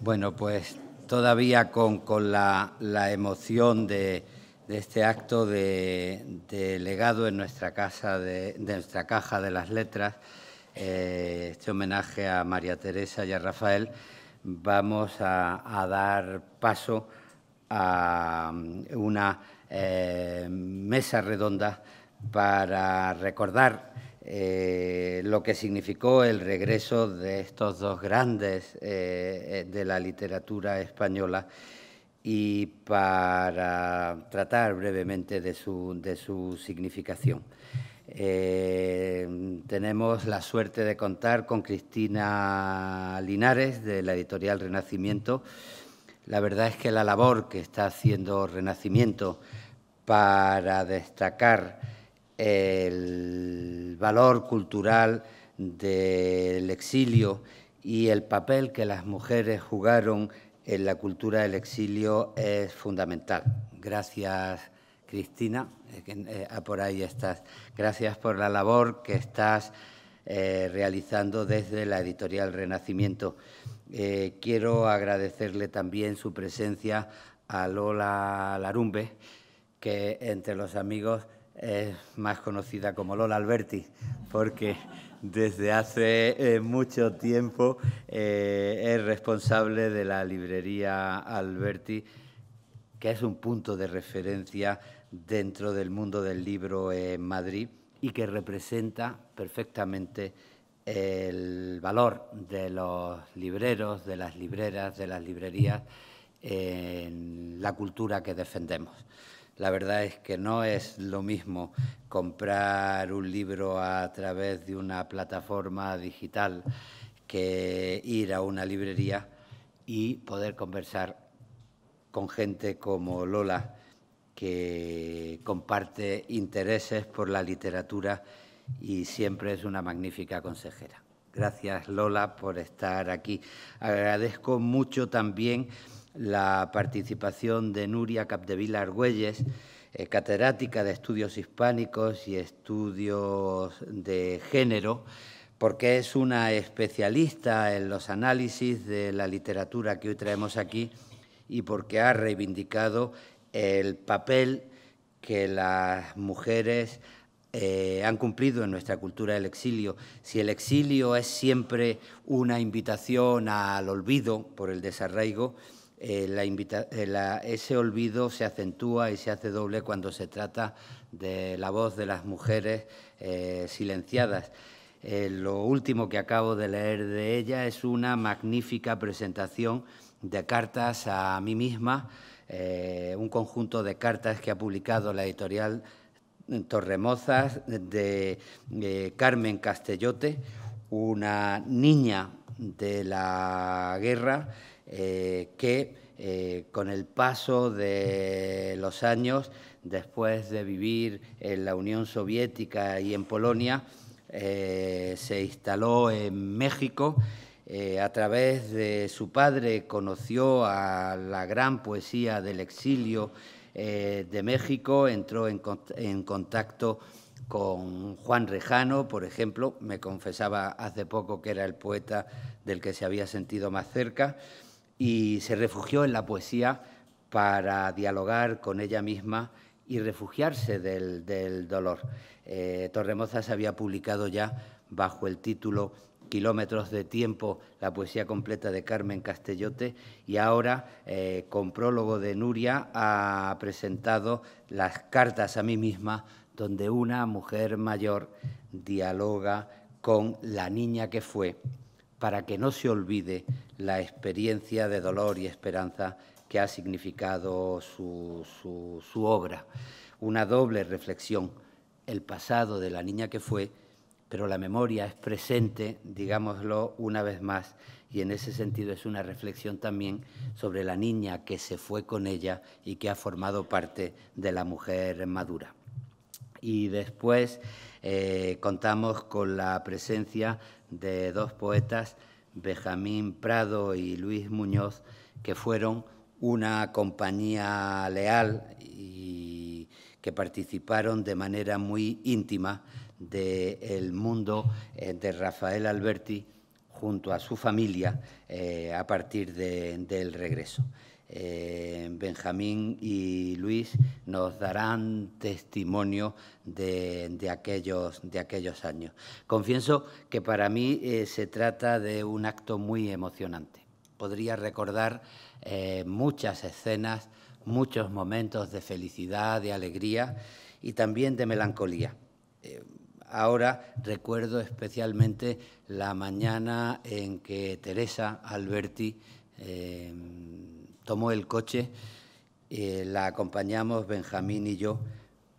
Bueno, pues todavía con, la, emoción de, este acto de, legado en nuestra casa, de, nuestra caja de las letras, eh, este homenaje a María Teresa y a Rafael, vamos a, dar paso a una eh, mesa redonda para recordar eh, lo que significó el regreso de estos dos grandes eh, de la literatura española y para tratar brevemente de su, significación. Eh, tenemos la suerte de contar con Cristina Linares, de la editorial Renacimiento. La verdad es que la labor que está haciendo Renacimiento para destacar el valor cultural del exilio y el papel que las mujeres jugaron en la cultura del exilio es fundamental. Gracias, Cristina, eh, eh, ah, por ahí estás. Gracias por la labor que estás eh, realizando desde la editorial Renacimiento. quiero agradecerle también su presencia a Lola Larumbe, que entre los amigos es más conocida como Lola Alberti, porque desde hace eh, mucho tiempo eh, es responsable de la librería Alberti, que es un punto de referencia dentro del mundo del libro en Madrid y que representa perfectamente el valor de los libreros, de las libreras, de las librerías en la cultura que defendemos. La verdad es que no es lo mismo comprar un libro a través de una plataforma digital que ir a una librería y poder conversar con gente como Lola, que comparte intereses por la literatura y siempre es una magnífica consejera. Gracias Lola por estar aquí. Agradezco mucho también la participación de Nuria Capdevila Argüelles, eh, catedrática de Estudios Hispánicos y Estudios de Género, porque es una especialista en los análisis de la literatura que hoy traemos aquí y porque ha reivindicado el papel que las mujeres eh, han cumplido en nuestra cultura del exilio. Si el exilio es siempre una invitación al olvido por el desarraigo, eh, eh, ese olvido se acentúa y se hace doble cuando se trata de la voz de las mujeres eh, silenciadas. lo último que acabo de leer de ella es una magnífica presentación de cartas a mí misma, un conjunto de cartas que ha publicado la editorial Torremozas de Carmen Castellote, una niña de la guerra eh, que eh, con el paso de los años, después de vivir en la Unión Soviética y en Polonia, eh, se instaló en México. a través de su padre conoció a la gran poesía del exilio de México, entró en contacto con Juan Rejano, por ejemplo, me confesaba hace poco que era el poeta del que se había sentido más cerca y se refugió en la poesía para dialogar con ella misma y refugiarse del, dolor. Eh, se había publicado ya bajo el título Kilómetros de Tiempo la poesía completa de Carmen Castellote y ahora, eh, con prólogo de Nuria, ha presentado las cartas a mí misma, donde una mujer mayor dialoga con la niña que fue para que no se olvide la experiencia de dolor y esperanza que ha significado su, obra. Una doble reflexión, el pasado de la niña que fue, pero la memoria es presente, digámoslo una vez más, y en ese sentido es una reflexión también sobre la niña que se fue con ella y que ha formado parte de la mujer madura. Y después eh, contamos con la presencia de dos poetas, Benjamín Prado y Luis Muñoz, que fueron una compañía leal y que participaron de manera muy íntima del mundo eh, de Rafael Alberti junto a su familia eh, a partir del regreso. Eh, Benjamín y Luis nos darán testimonio de, aquellos, de aquellos años. Confieso que para mí eh, se trata de un acto muy emocionante. Podría recordar eh, muchas escenas, muchos momentos de felicidad, de alegría y también de melancolía. Ahora recuerdo especialmente la mañana en que Teresa Alberti tomó el coche, eh, la acompañamos Benjamín y yo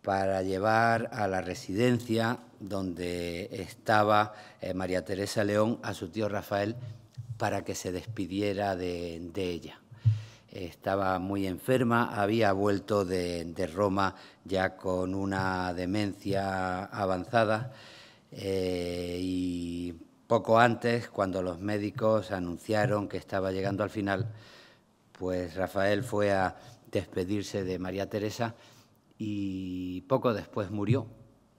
para llevar a la residencia donde estaba eh, María Teresa León a su tío Rafael para que se despidiera de, ella. Estaba muy enferma, había vuelto de, Roma ya con una demencia avanzada eh, y poco antes, cuando los médicos anunciaron que estaba llegando al final, pues Rafael fue a despedirse de María Teresa y poco después murió.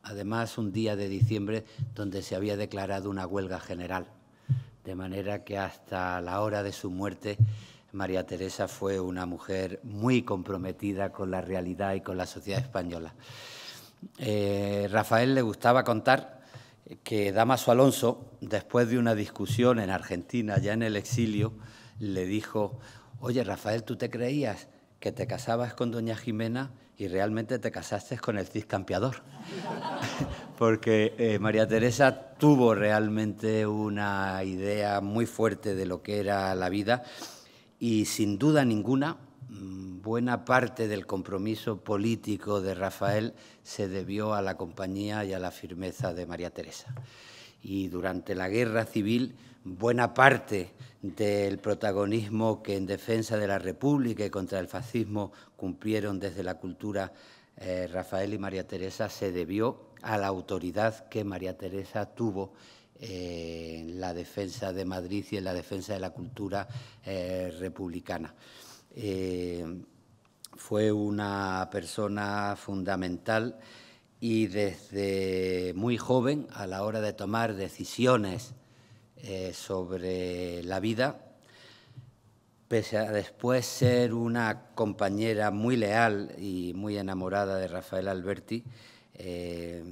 Además, un día de diciembre donde se había declarado una huelga general. De manera que hasta la hora de su muerte, María Teresa fue una mujer muy comprometida con la realidad y con la sociedad española. Eh, Rafael le gustaba contar que Damaso Alonso, después de una discusión en Argentina, ya en el exilio, le dijo, oye Rafael, tú te creías que te casabas con doña Jimena y realmente te casaste con el Cid Porque eh, María Teresa tuvo realmente una idea muy fuerte de lo que era la vida y sin duda ninguna mm, buena parte del compromiso político de Rafael se debió a la compañía y a la firmeza de María Teresa. Y durante la guerra civil buena parte del protagonismo que en defensa de la República y contra el fascismo cumplieron desde la cultura eh, Rafael y María Teresa se debió a la autoridad que María Teresa tuvo eh, en la defensa de Madrid y en la defensa de la cultura eh, republicana. fue una persona fundamental y desde muy joven, a la hora de tomar decisiones eh, sobre la vida, pese a después ser una compañera muy leal y muy enamorada de Rafael Alberti, eh,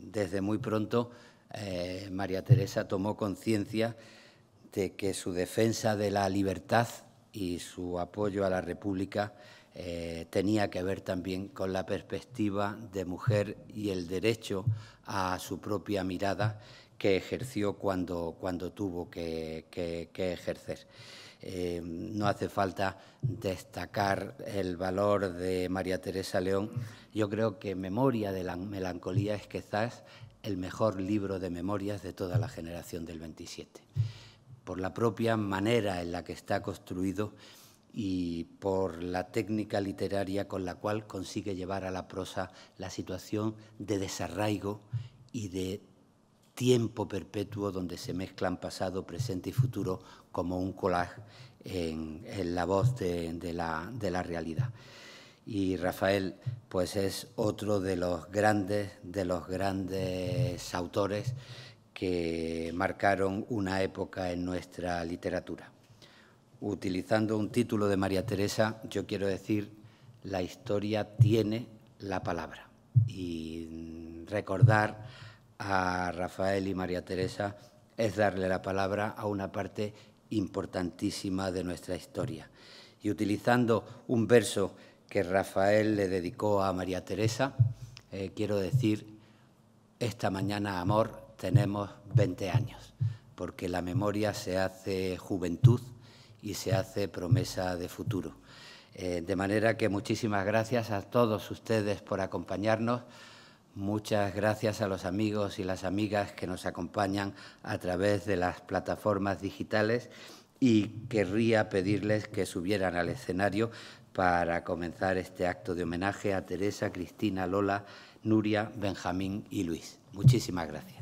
desde muy pronto eh, María Teresa tomó conciencia de que su defensa de la libertad y su apoyo a la República tenía que ver también con la perspectiva de mujer y el derecho a su propia mirada que ejerció cuando, cuando tuvo que, ejercer. Eh, no hace falta destacar el valor de María Teresa León. Yo creo que Memoria de la Melancolía es quizás el mejor libro de memorias de toda la generación del 27, por la propia manera en la que está construido y por la técnica literaria con la cual consigue llevar a la prosa la situación de desarraigo y de tiempo perpetuo donde se mezclan pasado, presente y futuro como un collage en, la voz de, la, realidad. Y Rafael, pues es otro de los grandes, de los grandes autores que marcaron una época en nuestra literatura. Utilizando un título de María Teresa, yo quiero decir, la historia tiene la palabra. Y recordar a Rafael y María Teresa es darle la palabra a una parte importantísima de nuestra historia. Y utilizando un verso que Rafael le dedicó a María Teresa, eh, quiero decir, esta mañana, amor, tenemos 20 años, porque la memoria se hace juventud y se hace promesa de futuro. Eh, de manera que muchísimas gracias a todos ustedes por acompañarnos. Muchas gracias a los amigos y las amigas que nos acompañan a través de las plataformas digitales y querría pedirles que subieran al escenario para comenzar este acto de homenaje a Teresa, Cristina, Lola, Nuria, Benjamín y Luis. Muchísimas gracias.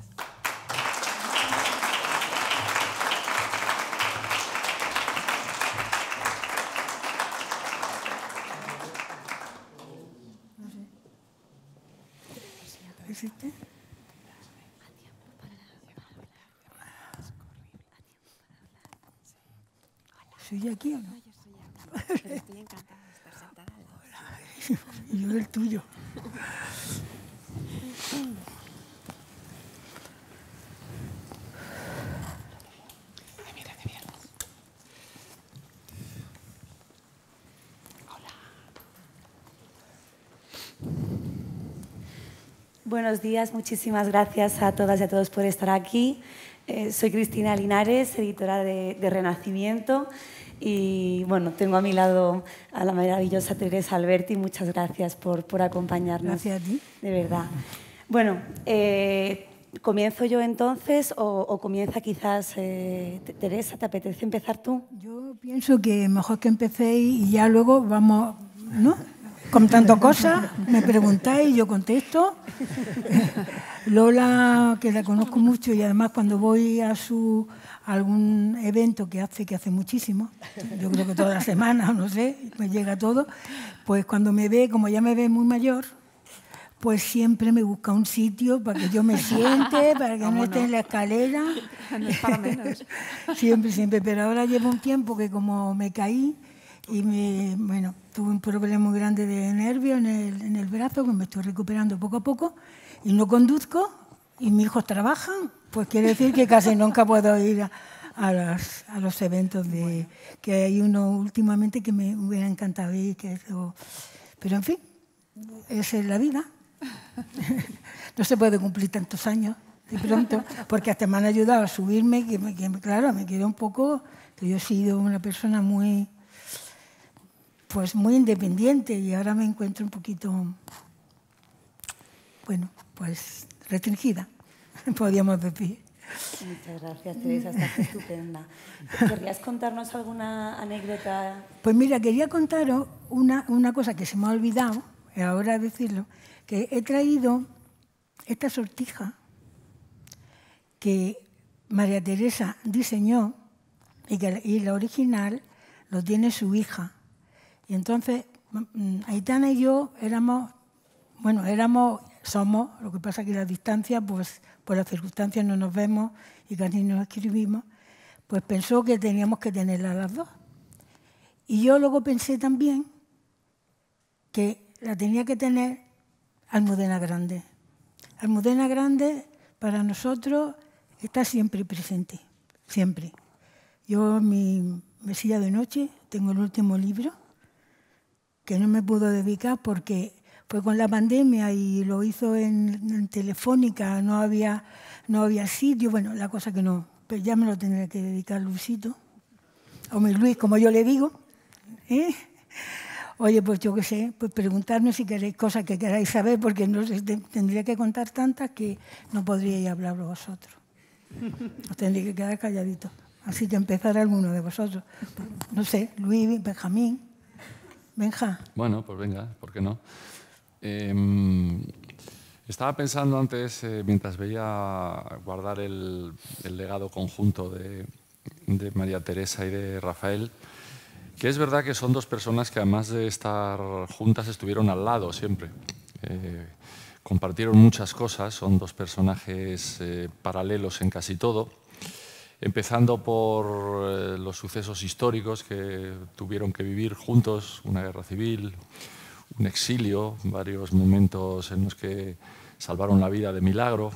y aquí o no? yo soy estoy encantada de estar sentada. Hola. Eh, yo el tuyo. Buenos días, muchísimas gracias a todas y a todos por estar aquí. Eh, soy Cristina Linares, editora de Renacimiento. Y bueno, tengo a mi lado a la maravillosa Teresa Alberti. Muchas gracias por, acompañarnos. Gracias a ti. De verdad. Bueno, eh, ¿comienzo yo entonces o, comienza quizás eh, Teresa? ¿Te apetece empezar tú? Yo pienso que mejor que empecéis y ya luego vamos, contando cosas, me preguntáis, yo contesto. Lola, que la conozco mucho y además cuando voy a su, algún evento que hace, que hace muchísimo, yo creo que toda las semanas, no sé, me pues llega todo, pues cuando me ve, como ya me ve muy mayor, pues siempre me busca un sitio para que yo me siente, para que no esté en la escalera. No es siempre, siempre. Pero ahora llevo un tiempo que como me caí y me, bueno, tuve un problema muy grande de nervio en el, en el brazo, que me estoy recuperando poco a poco y no conduzco, y mis hijos trabajan, pues quiere decir que casi nunca puedo ir a, los, eventos de, que hay uno últimamente que me hubiera encantado ir, que pero en fin, esa es la vida. no se puede cumplir tantos años de pronto, porque hasta me han ayudado a subirme, que, claro, me quedé un poco, que yo he sido una persona muy, pues muy independiente y ahora me encuentro un poquito, bueno, pues restringida, podríamos decir. Muchas gracias, Teresa, estás estupenda. ¿Querrías contarnos alguna anécdota? Pues mira, quería contaros una, cosa que se me ha olvidado, ahora decirlo, que he traído esta sortija que María Teresa diseñó y, y la original lo tiene su hija. Y entonces mm, mm, Aitana y yo éramos, bueno, éramos somos, lo que pasa es que la distancia, pues por las circunstancias no nos vemos y casi nos escribimos, pues pensó que teníamos que tenerla las dos. Y yo luego pensé también que la tenía que tener Almudena Grande. Almudena Grande para nosotros está siempre presente, siempre. Yo mi mesilla de noche tengo el último libro que no me puedo dedicar porque pues con la pandemia y lo hizo en, Telefónica, no había, no había sitio, bueno, la cosa que no, pero pues ya me lo tendré que dedicar Luisito, o mi Luis, como yo le digo. ¿eh? Oye, pues yo qué sé, pues preguntarme si queréis cosas que queráis saber, porque no tendría que contar tantas que no podríais hablarlo vosotros. Os tendría que quedar calladito. Así que empezar alguno de vosotros. No sé, Luis, Benjamín, Benja. Bueno, pues venga, ¿por qué no? Em, estaba pensando antes, eh, mientras veía guardar el, legado conjunto de, María Teresa y de Rafael, que es verdad que son dos personas que además de estar juntas estuvieron al lado siempre. Eh, compartieron muchas cosas, son dos personajes eh, paralelos en casi todo, empezando por los sucesos históricos que tuvieron que vivir juntos, una guerra civil, un exilio, varios momentos en los que salvaron la vida de milagro,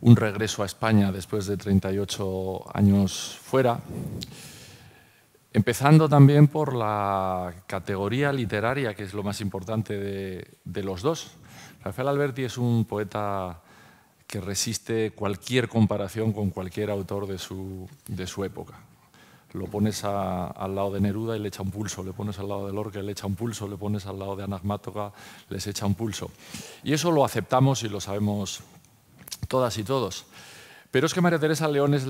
un regreso a España después de 38 años fuera, empezando también por la categoría literaria, que es lo más importante de, los dos. Rafael Alberti es un poeta que resiste cualquier comparación con cualquier autor de su época lo pones al lado de Neruda y le echa un pulso, le pones al lado de Lorca y le echa un pulso, le pones al lado de Anagmátoga, les echa un pulso. Y eso lo aceptamos y lo sabemos todas y todos. Pero es que María Teresa León es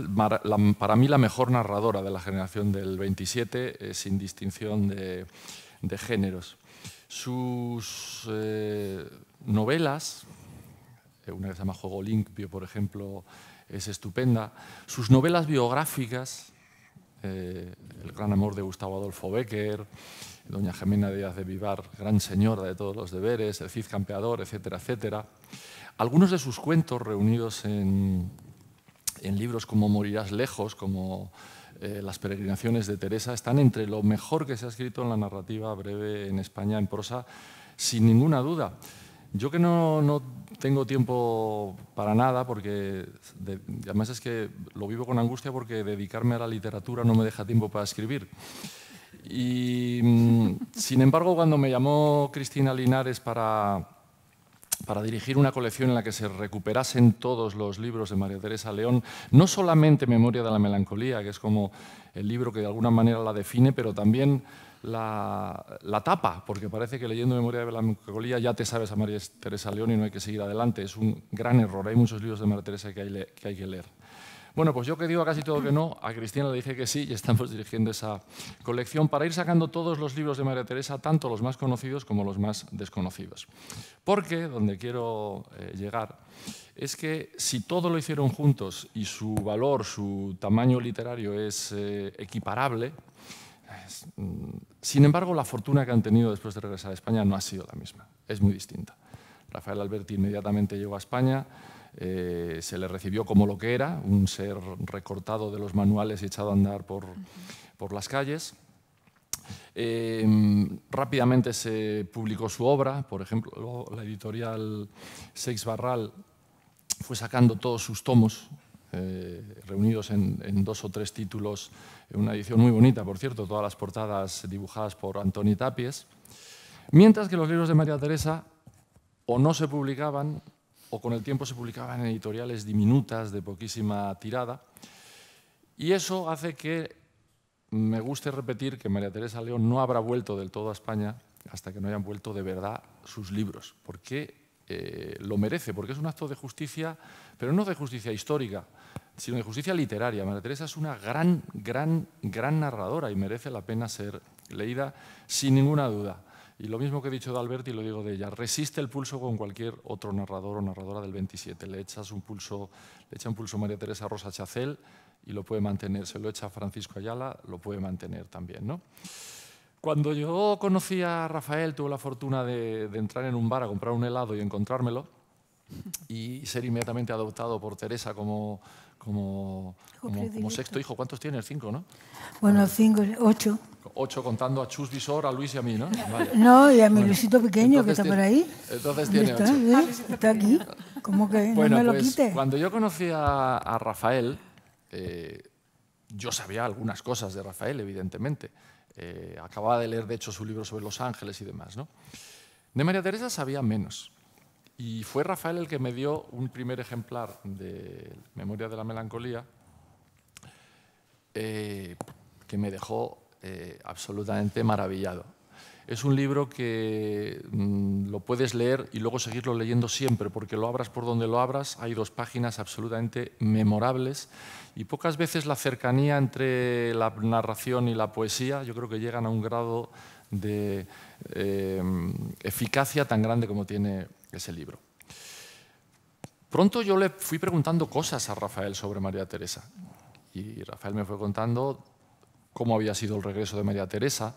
para mí la mejor narradora de la generación del 27, eh, sin distinción de, géneros. Sus eh, novelas, eh, una que se llama Juego Limpio, por ejemplo, es estupenda. Sus novelas biográficas eh, el gran amor de Gustavo Adolfo Becker, doña Gemena Díaz de Vivar, gran señora de todos los deberes, el Cid Campeador, etcétera, etcétera. Algunos de sus cuentos reunidos en, libros como Morirás lejos, como eh, Las peregrinaciones de Teresa, están entre lo mejor que se ha escrito en la narrativa breve en España en prosa, sin ninguna duda. Yo que no, tengo tiempo para nada, porque además es que lo vivo con angustia porque dedicarme a la literatura no me deja tiempo para escribir. Y mm, sin embargo, cuando me llamó Cristina Linares para, para dirigir una colección en la que se recuperasen todos los libros de María Teresa León, no solamente Memoria de la Melancolía, que es como el libro que de alguna manera la define, pero también la, tapa, porque parece que leyendo Memoria de la Melancolía ya te sabes a María Teresa León y no hay que seguir adelante. Es un gran error. Hay muchos libros de María Teresa que hay, que, leer. Bueno, pues yo que digo casi todo que no, a Cristina le dije que sí y estamos dirigiendo esa colección para ir sacando todos los libros de María Teresa, tanto los más conocidos como los más desconocidos. Porque, donde quiero eh, llegar, es que si todo lo hicieron juntos y su valor, su tamaño literario es eh, equiparable, Mm, sin embargo, la fortuna que han tenido después de regresar a España no ha sido la misma, es muy distinta. Rafael Alberti inmediatamente llegó a España, eh, se le recibió como lo que era, un ser recortado de los manuales y echado a andar por, por las calles. Eh, rápidamente se publicó su obra, por ejemplo, la editorial Seix Barral fue sacando todos sus tomos, eh, reunidos en, en dos o tres títulos una edición muy bonita, por cierto, todas las portadas dibujadas por Antoni Tapies, mientras que los libros de María Teresa o no se publicaban o con el tiempo se publicaban en editoriales diminutas de poquísima tirada, y eso hace que me guste repetir que María Teresa León no habrá vuelto del todo a España hasta que no hayan vuelto de verdad sus libros, porque eh, lo merece, porque es un acto de justicia, pero no de justicia histórica, sino de justicia literaria. María Teresa es una gran, gran, gran narradora y merece la pena ser leída sin ninguna duda. Y lo mismo que he dicho de Alberti, lo digo de ella, resiste el pulso con cualquier otro narrador o narradora del 27. Le, echas un pulso, le echa un pulso María Teresa Rosa Chacel y lo puede mantener. Se lo echa Francisco Ayala, lo puede mantener también. ¿no? Cuando yo conocí a Rafael, tuve la fortuna de, entrar en un bar a comprar un helado y encontrármelo y ser inmediatamente adoptado por Teresa como, como, sexto hijo. ¿Cuántos tienes? Cinco, ¿no? Bueno, cinco, ocho. Ocho contando a Chus Visor, a Luis y a mí, ¿no? No, y a mi Luisito pequeño que está por ahí. Entonces tiene ocho. ¿Eh? Está aquí. ¿Cómo que no me lo pues, quite? Cuando yo conocí a, Rafael, eh, yo sabía algunas cosas de Rafael, evidentemente. Eh, acababa de leer, de hecho, su libro sobre los ángeles y demás. ¿no? De María Teresa sabía menos. Y fue Rafael el que me dio un primer ejemplar de Memoria de la Melancolía, eh, que me dejó eh, absolutamente maravillado. Es un libro que mm, lo puedes leer y luego seguirlo leyendo siempre, porque lo abras por donde lo abras, hay dos páginas absolutamente memorables y pocas veces la cercanía entre la narración y la poesía yo creo que llegan a un grado de eh, eficacia tan grande como tiene ese libro. Pronto yo le fui preguntando cosas a Rafael sobre María Teresa y Rafael me fue contando cómo había sido el regreso de María Teresa,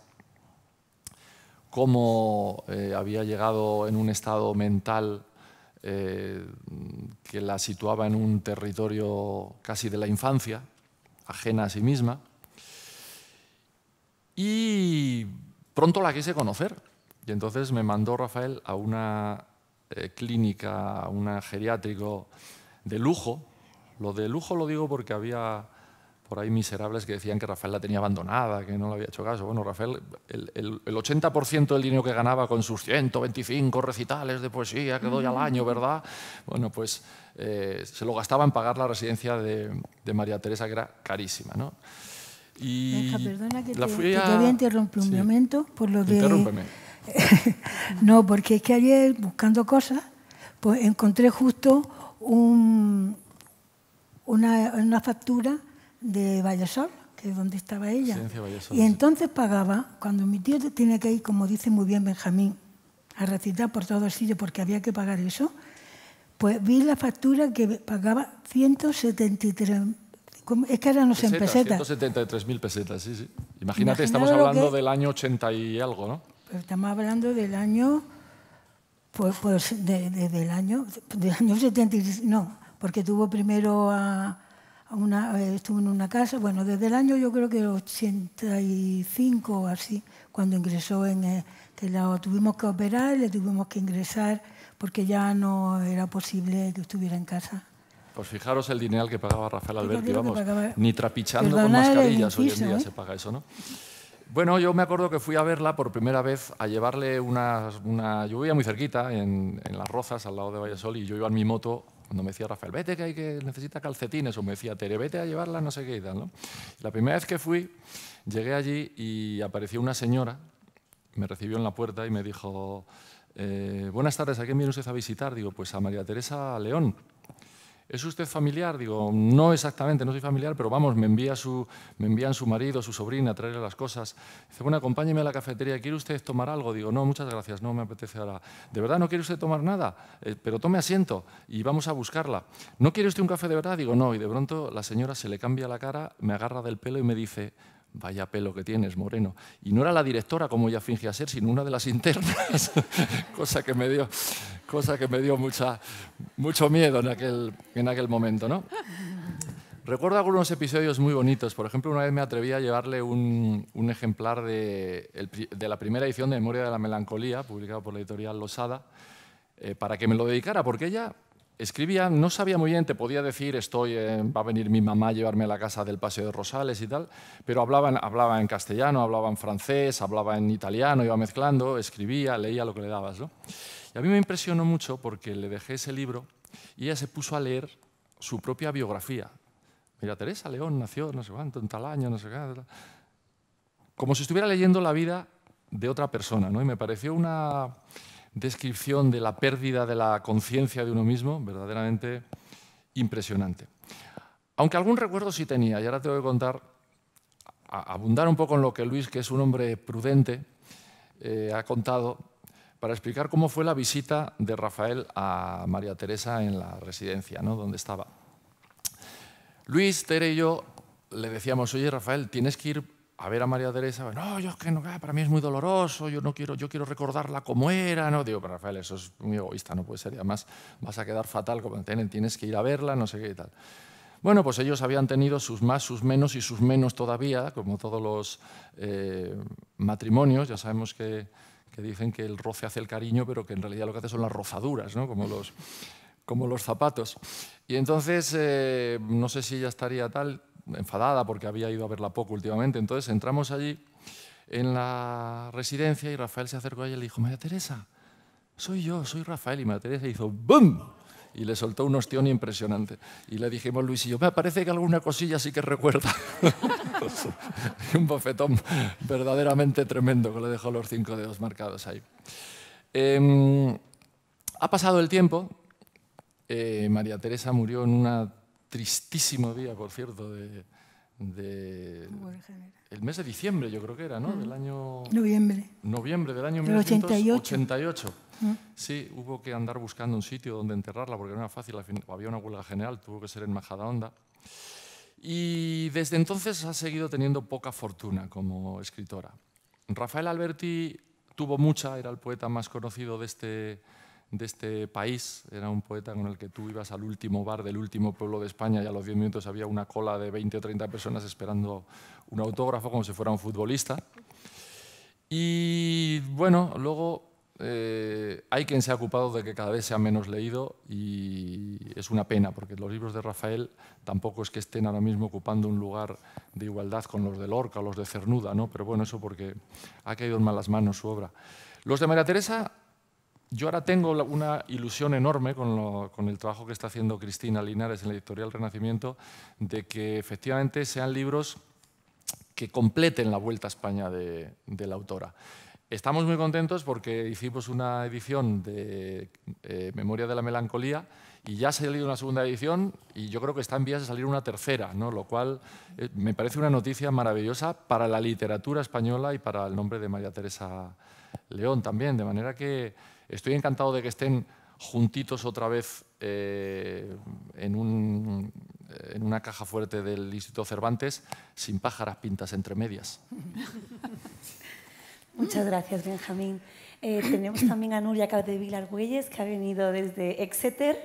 cómo eh, había llegado en un estado mental eh, que la situaba en un territorio casi de la infancia, ajena a sí misma. Y pronto la quise conocer. Y entonces me mandó Rafael a una eh, clínica, a un geriátrico de lujo. Lo de lujo lo digo porque había por ahí miserables que decían que Rafael la tenía abandonada, que no le había hecho caso. Bueno, Rafael, el, el, el 80% del dinero que ganaba con sus 125 recitales de poesía que doy al mm. año, ¿verdad? Bueno, pues eh, se lo gastaba en pagar la residencia de, María Teresa, que era carísima, ¿no? Y perdona que, te, a... voy a un momento por lo no, porque es que ayer buscando cosas, pues encontré justo un, una, una factura de Vallesol, que es donde estaba ella. y entonces pagaba, cuando mi tío tiene que ir, como dice muy bien Benjamín, a recitar por todo el sitio porque había que pagar eso, pues vi la factura que pagaba 173 es que eran los pesetas. 173.000 pesetas, sí, sí. Imagínate, estamos hablando del año 80 y algo, ¿no? estamos hablando del año, pues, pues del año, del año y... no, porque tuvo primero a, estuvo eh, estuve en una casa, bueno, desde el año yo creo que 85 o así, cuando ingresó en, eh, que la tuvimos que operar, le tuvimos que ingresar porque ya no era posible que estuviera en casa. Pues fijaros el dinero que pagaba Rafael Alberti, vamos, ni trapichando con mascarillas hoy en día ¿eh? se paga eso, ¿no? Bueno, yo me acuerdo que fui a verla por primera vez a llevarle una, una yo vivía muy cerquita, en, en Las Rozas, al lado de Vallasol, y yo iba en mi moto cuando me decía Rafael, vete que hay que necesita calcetines, o me decía Tere, vete a llevarla, no sé qué y tal. ¿no? La primera vez que fui, llegué allí y apareció una señora, me recibió en la puerta y me dijo, eh, buenas tardes, ¿a quién viene usted a visitar? Digo, pues a María Teresa León. ¿Es usted familiar? Digo, no exactamente, no soy familiar, pero vamos, me, envía su, me envían su marido, su sobrina a traerle las cosas. Dice, bueno, acompáñeme a la cafetería, ¿quiere usted tomar algo? Digo, no, muchas gracias, no me apetece ahora. ¿De verdad no quiere usted tomar nada? Eh, pero tome asiento y vamos a buscarla. ¿No quiere usted un café de verdad? Digo, no, y de pronto la señora se le cambia la cara, me agarra del pelo y me dice, vaya pelo que tienes, Moreno. Y no era la directora, como ella fingía ser, sino una de las internas, cosa que me dio, cosa que me dio mucha, mucho miedo en aquel, en aquel momento. ¿no? Recuerdo algunos episodios muy bonitos. Por ejemplo, una vez me atreví a llevarle un, ejemplar de, la primera edición de Memoria de la Melancolía, publicado por la editorial Losada, eh, para que me lo dedicara, porque ella escribía, no sabía muy bien, te podía decir, estoy, eh, va a venir mi mamá a llevarme a la casa del Paseo de Rosales y tal, pero hablaba, hablaba en castellano, hablaba en francés, hablaba en italiano, iba mezclando, escribía, leía lo que le dabas. ¿no? Y a mí me impresionó mucho porque le dejé ese libro y ella se puso a leer su propia biografía. Mira, Teresa León nació, no sé cuánto, en tal año, no sé qué. Como si estuviera leyendo la vida de otra persona, ¿no? Y me pareció una descripción de la pérdida de la conciencia de uno mismo, verdaderamente impresionante. Aunque algún recuerdo sí tenía, y ahora te voy a contar, abundar un poco en lo que Luis, que es un hombre prudente, eh, ha contado para explicar cómo fue la visita de Rafael a María Teresa en la residencia, ¿no? donde estaba. Luis, Tere y yo le decíamos, oye Rafael, tienes que ir a ver a María Teresa, no, yo es que no, ah, para mí es muy doloroso, yo no quiero, yo quiero recordarla como era, no, digo, pero Rafael, eso es muy egoísta, no puede ser, además vas a quedar fatal, como tienes que ir a verla, no sé qué y tal. Bueno, pues ellos habían tenido sus más, sus menos y sus menos todavía, como todos los eh, matrimonios, ya sabemos que, dicen que el roce hace el cariño, pero que en realidad lo que hace son las rozaduras, ¿no? Como los, como los zapatos. Y entonces, eh, no sé si ya estaría tal, enfadada porque había ido a verla poco últimamente. Entonces entramos allí en la residencia y Rafael se acercó a ella y le dijo, María Teresa, soy yo, soy Rafael. Y María Teresa hizo ¡BUM! Y le soltó un ostión impresionante. Y le dijimos, Luis y yo, me parece que alguna cosilla sí que recuerda. un bofetón verdaderamente tremendo que le dejó los cinco dedos marcados ahí. Em, ha pasado el tiempo. Eh, María Teresa murió en una tristísimo día, por cierto, de, el mes de diciembre, yo creo que era, ¿no? Del año... Noviembre. Noviembre del año 1988. Sí, hubo que andar buscando un sitio donde enterrarla porque no era fácil, había una huelga general, tuvo que ser en Majadahonda. Y desde entonces ha seguido teniendo poca fortuna como escritora. Rafael Alberti tuvo mucha, era el poeta más conocido de este de este país. Era un poeta con el que tú ibas al último bar del último pueblo de España y a los diez minutos había una cola de 20 o 30 personas esperando un autógrafo como si fuera un futbolista. Y bueno, luego eh, hay quien se ha ocupado de que cada vez sea menos leído y es una pena porque los libros de Rafael tampoco es que estén ahora mismo ocupando un lugar de igualdad con los de Lorca o los de Cernuda, ¿no? pero bueno, eso porque ha caído en malas manos su obra. Los de María Teresa yo ahora tengo una ilusión enorme con, el trabajo que está haciendo Cristina Linares en la editorial Renacimiento, de que efectivamente sean libros que completen la vuelta a España de, la autora. Estamos muy contentos porque hicimos una edición de eh, Memoria de la Melancolía y ya ha salido una segunda edición y yo creo que está en vías de salir una tercera, lo cual eh, me parece una noticia maravillosa para la literatura española y para el nombre de María Teresa León también. De manera que Estoy encantado de que estén juntitos otra vez eh, en, una caja fuerte del Instituto Cervantes, sin pájaras pintas entre medias. Muchas gracias, Benjamín. Eh, tenemos también a Nuria de Vilar que ha venido desde Exeter,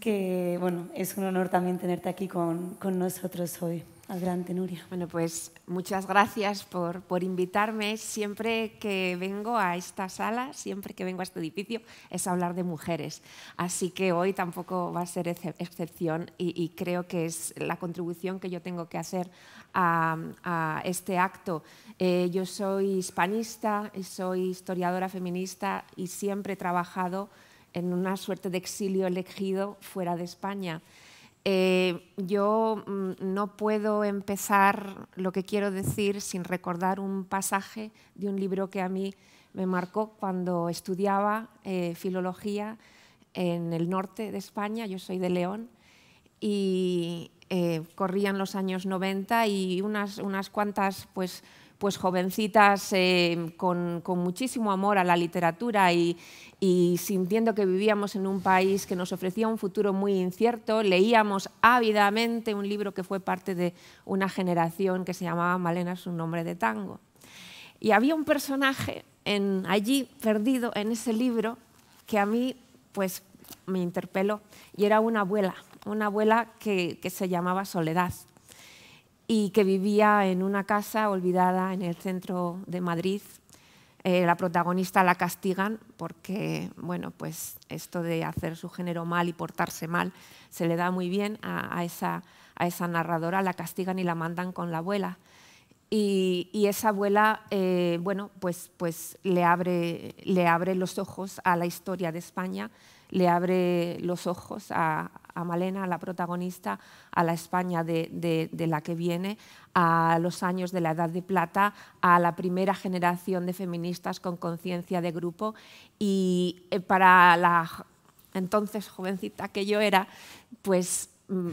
que bueno, es un honor también tenerte aquí con nosotros hoy. Adelante, Nuria. Bueno, pues muchas gracias por, invitarme. Siempre que vengo a esta sala, siempre que vengo a este edificio, es hablar de mujeres. Así que hoy tampoco va a ser excepción y, creo que es la contribución que yo tengo que hacer a, este acto. Eh, yo soy hispanista, soy historiadora feminista y siempre he trabajado en una suerte de exilio elegido fuera de España. Eh, yo mm, no puedo empezar lo que quiero decir sin recordar un pasaje de un libro que a mí me marcó cuando estudiaba eh, filología en el norte de España, yo soy de León, y eh, corrían los años 90 y unas, unas cuantas pues, pues jovencitas eh, con, muchísimo amor a la literatura y, sintiendo que vivíamos en un país que nos ofrecía un futuro muy incierto, leíamos ávidamente un libro que fue parte de una generación que se llamaba Malena es un nombre de tango. Y había un personaje allí perdido en ese libro que a mí pues me interpeló y era una abuela, una abuela que se llamaba Soledad y que vivía en una casa olvidada en el centro de Madrid. Eh, la protagonista la castigan porque, bueno, pues esto de hacer su género mal y portarse mal se le da muy bien a, esa, narradora, la castigan y la mandan con la abuela. Y, esa abuela, eh, bueno, pues, pues, le, abre, le abre los ojos a la historia de España, le abre los ojos a, a Malena, a la protagonista, a la España de, la que viene, a los años de la Edad de Plata, a la primera generación de feministas con conciencia de grupo y eh, para la entonces jovencita que yo era, pues mm,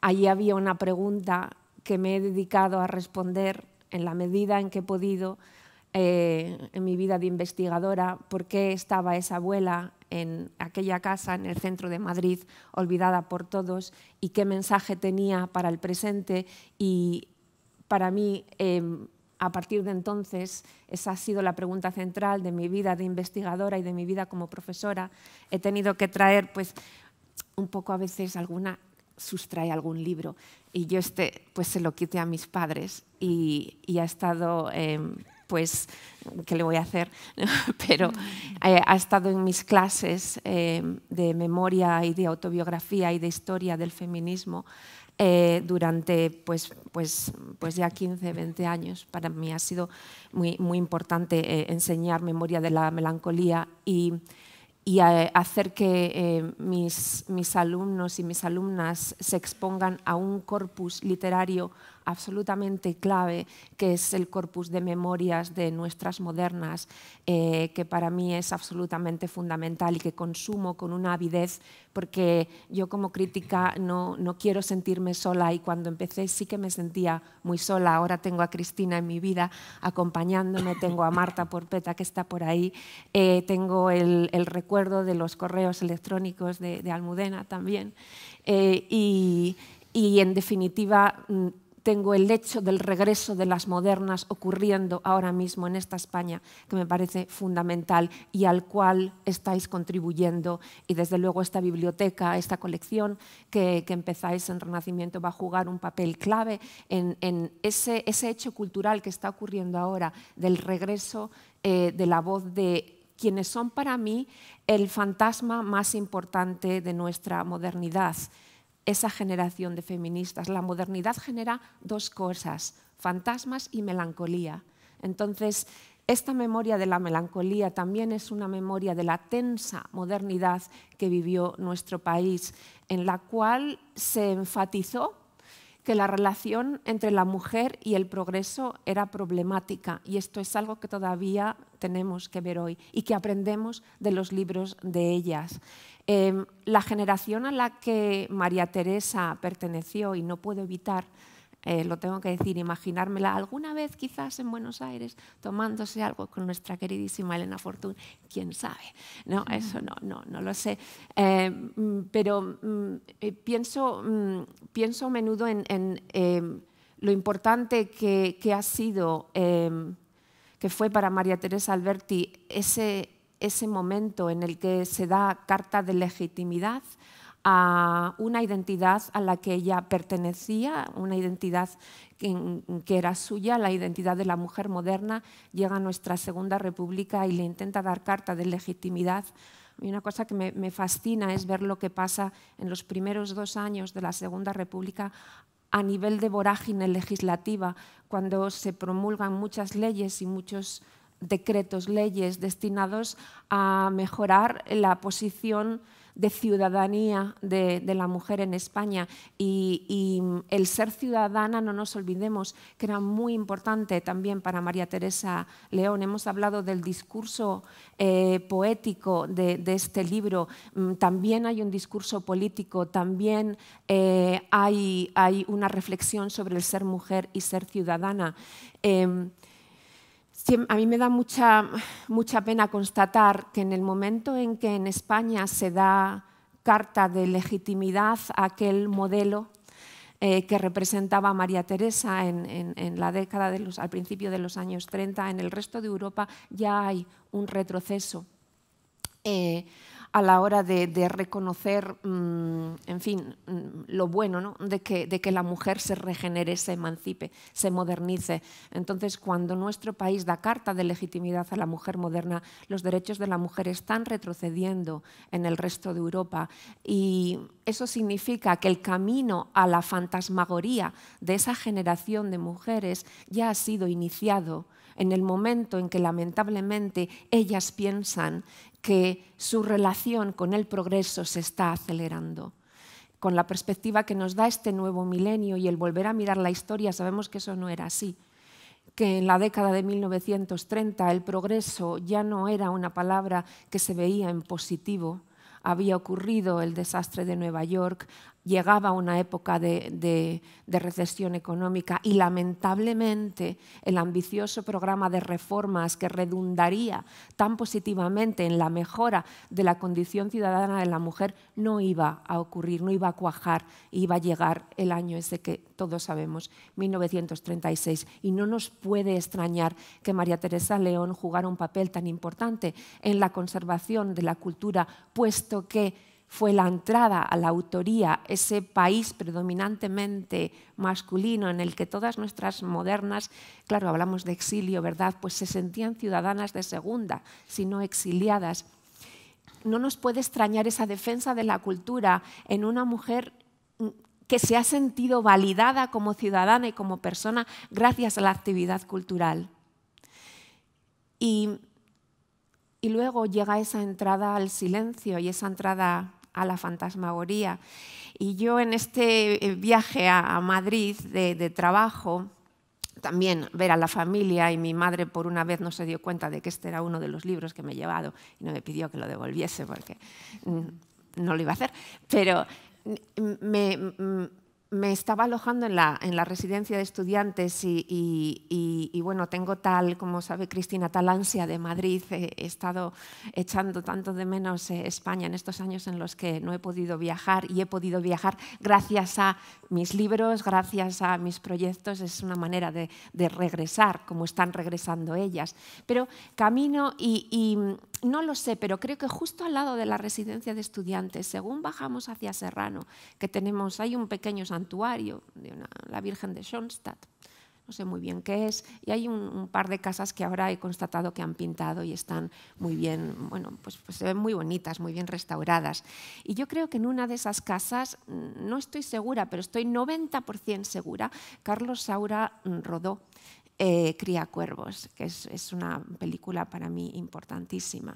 allí había una pregunta que me he dedicado a responder en la medida en que he podido eh, en mi vida de investigadora por qué estaba esa abuela en aquella casa en el centro de Madrid, olvidada por todos, y qué mensaje tenía para el presente. Y para mí, em, a partir de entonces, esa ha sido la pregunta central de mi vida de investigadora y de mi vida como profesora. He tenido que traer, pues, un poco a veces alguna sustrae algún libro y yo este pues se lo quité a mis padres y, ha estado eh, pues, ¿qué le voy a hacer? Pero mm. ha estado en mis clases eh, de memoria y de autobiografía y de historia del feminismo eh, durante pues, pues, pues ya 15, 20 años. Para mí ha sido muy, muy importante eh, enseñar memoria de la melancolía y y hacer que mis, mis, alumnos y mis alumnas se expongan a un corpus literario absolutamente clave, que es el corpus de memorias de nuestras modernas, eh, que para mí es absolutamente fundamental y que consumo con una avidez, porque yo como crítica no, no quiero sentirme sola y cuando empecé sí que me sentía muy sola. Ahora tengo a Cristina en mi vida acompañándome, tengo a Marta Porpeta que está por ahí, eh, tengo el, recuerdo de los correos electrónicos de, Almudena también. Eh, y, y en definitiva mm, tengo el hecho del regreso de las modernas ocurriendo ahora mismo en esta España, que me parece fundamental y al cual estáis contribuyendo. Y desde luego esta biblioteca, esta colección que, empezáis en Renacimiento va a jugar un papel clave en, ese, hecho cultural que está ocurriendo ahora, del regreso eh, de la voz de quienes son para mí el fantasma más importante de nuestra modernidad esa generación de feministas. La modernidad genera dos cosas, fantasmas y melancolía. Entonces, esta memoria de la melancolía también es una memoria de la tensa modernidad que vivió nuestro país, en la cual se enfatizó que la relación entre la mujer y el progreso era problemática y esto es algo que todavía tenemos que ver hoy y que aprendemos de los libros de ellas. Em, la generación a la que María Teresa perteneció, y no puedo evitar eh, lo tengo que decir, imaginármela alguna vez quizás en Buenos Aires tomándose algo con nuestra queridísima Elena Fortún, quién sabe. No, eso no, no, no lo sé. Eh, mm, pero mm, eh, mm, pienso, a menudo en, em, lo importante que, ha sido, em, que fue para María Teresa Alberti ese momento en el que se da carta de legitimidad a una identidad a la que ella pertenecía, una identidad que, era suya, la identidad de la mujer moderna, llega a nuestra Segunda República y le intenta dar carta de legitimidad. Y una cosa que me, me fascina es ver lo que pasa en los primeros dos años de la Segunda República a nivel de vorágine legislativa, cuando se promulgan muchas leyes y muchos decretos, leyes destinados a mejorar la posición de ciudadanía de, la mujer en España y, el ser ciudadana, no nos olvidemos, que era muy importante también para María Teresa León. Hemos hablado del discurso eh, poético de, este libro, mm, también hay un discurso político, también eh, hay, una reflexión sobre el ser mujer y ser ciudadana. Em, a mí me da mucha, mucha pena constatar que en el momento en que en España se da carta de legitimidad a aquel modelo eh, que representaba María Teresa en, la década de los, al principio de los años 30, en el resto de Europa ya hay un retroceso. Eh, a la hora de, reconocer, mm, en fin, mm, lo bueno de, que, de que la mujer se regenere, se emancipe, se modernice. Entonces, cuando nuestro país da carta de legitimidad a la mujer moderna, los derechos de la mujer están retrocediendo en el resto de Europa y eso significa que el camino a la fantasmagoría de esa generación de mujeres ya ha sido iniciado en el momento en que lamentablemente ellas piensan que su relación con el progreso se está acelerando. Con la perspectiva que nos da este nuevo milenio y el volver a mirar la historia, sabemos que eso no era así, que en la década de 1930 el progreso ya no era una palabra que se veía en positivo, había ocurrido el desastre de Nueva York, llegaba una época de, recesión económica y lamentablemente el ambicioso programa de reformas que redundaría tan positivamente en la mejora de la condición ciudadana de la mujer no iba a ocurrir, no iba a cuajar, iba a llegar el año ese que todos sabemos, 1936. Y no nos puede extrañar que María Teresa León jugara un papel tan importante en la conservación de la cultura, puesto que fue la entrada a la autoría, ese país predominantemente masculino en el que todas nuestras modernas, claro, hablamos de exilio, ¿verdad? Pues se sentían ciudadanas de segunda, sino exiliadas. No nos puede extrañar esa defensa de la cultura en una mujer que se ha sentido validada como ciudadana y como persona gracias a la actividad cultural. Y, y, luego llega esa entrada al silencio y esa entrada a la fantasmagoría. Y yo en este eh, viaje a, Madrid de, de trabajo, también ver a la familia y mi madre por una vez no se dio cuenta de que este era uno de los libros que me he llevado y no me pidió que lo devolviese porque mm, no lo iba a hacer, pero mm, me, mm, me estaba alojando en la, en la residencia de estudiantes y, bueno, tengo tal, como sabe Cristina, tal ansia de Madrid. Eh, he estado echando tanto de menos eh, España en estos años en los que no he podido viajar y he podido viajar gracias a mis libros, gracias a mis proyectos. Es una manera de, de regresar, como están regresando ellas. Pero camino y no lo sé, pero creo que justo al lado de la residencia de estudiantes, según bajamos hacia Serrano, que tenemos, hay un pequeño santuario de la Virgen de Schoenstatt, no sé muy bien qué es, y hay un, par de casas que ahora he constatado que han pintado y están muy bien, bueno, pues, pues, se ven muy bonitas, muy bien restauradas. Y yo creo que en una de esas casas, mm, no estoy segura, pero estoy 90% segura, Carlos Saura mm, rodó. Eh, Cría Cuervos, que es, una película para mí importantísima.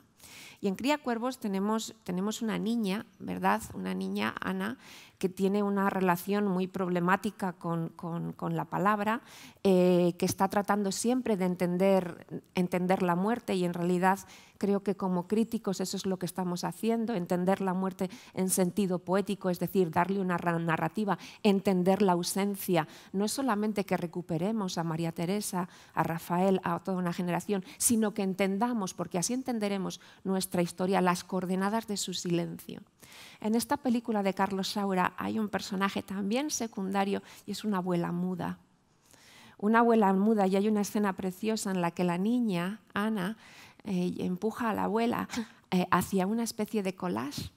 Y en Cría Cuervos tenemos, tenemos una niña, ¿verdad? Una niña, Ana, que tiene una relación muy problemática con, la palabra, eh, que está tratando siempre de entender la muerte y en realidad creo que como críticos eso es lo que estamos haciendo, entender la muerte en sentido poético, es decir, darle una narrativa, entender la ausencia, no es solamente que recuperemos a María Teresa, a Rafael, a toda una generación, sino que entendamos, porque así entenderemos nuestra historia, las coordenadas de su silencio. En esta película de Carlos Saura hay un personaje también secundario y es una abuela muda. Una abuela muda y hay una escena preciosa en la que la niña, Ana, eh, empuja a la abuela eh, hacia una especie de collage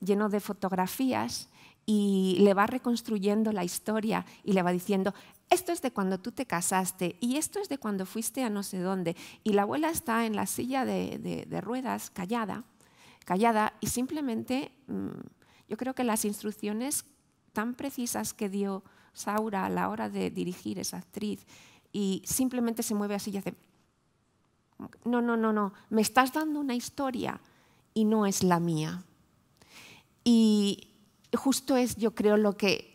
lleno de fotografías y le va reconstruyendo la historia y le va diciendo, esto es de cuando tú te casaste y esto es de cuando fuiste a no sé dónde. Y la abuela está en la silla de ruedas, callada, callada y simplemente mm, yo creo que las instrucciones tan precisas que dio Saura a la hora de dirigir esa actriz y simplemente se mueve así y hace, no, no, no, no, me estás dando una historia y no es la mía. Y justo es, yo creo, lo que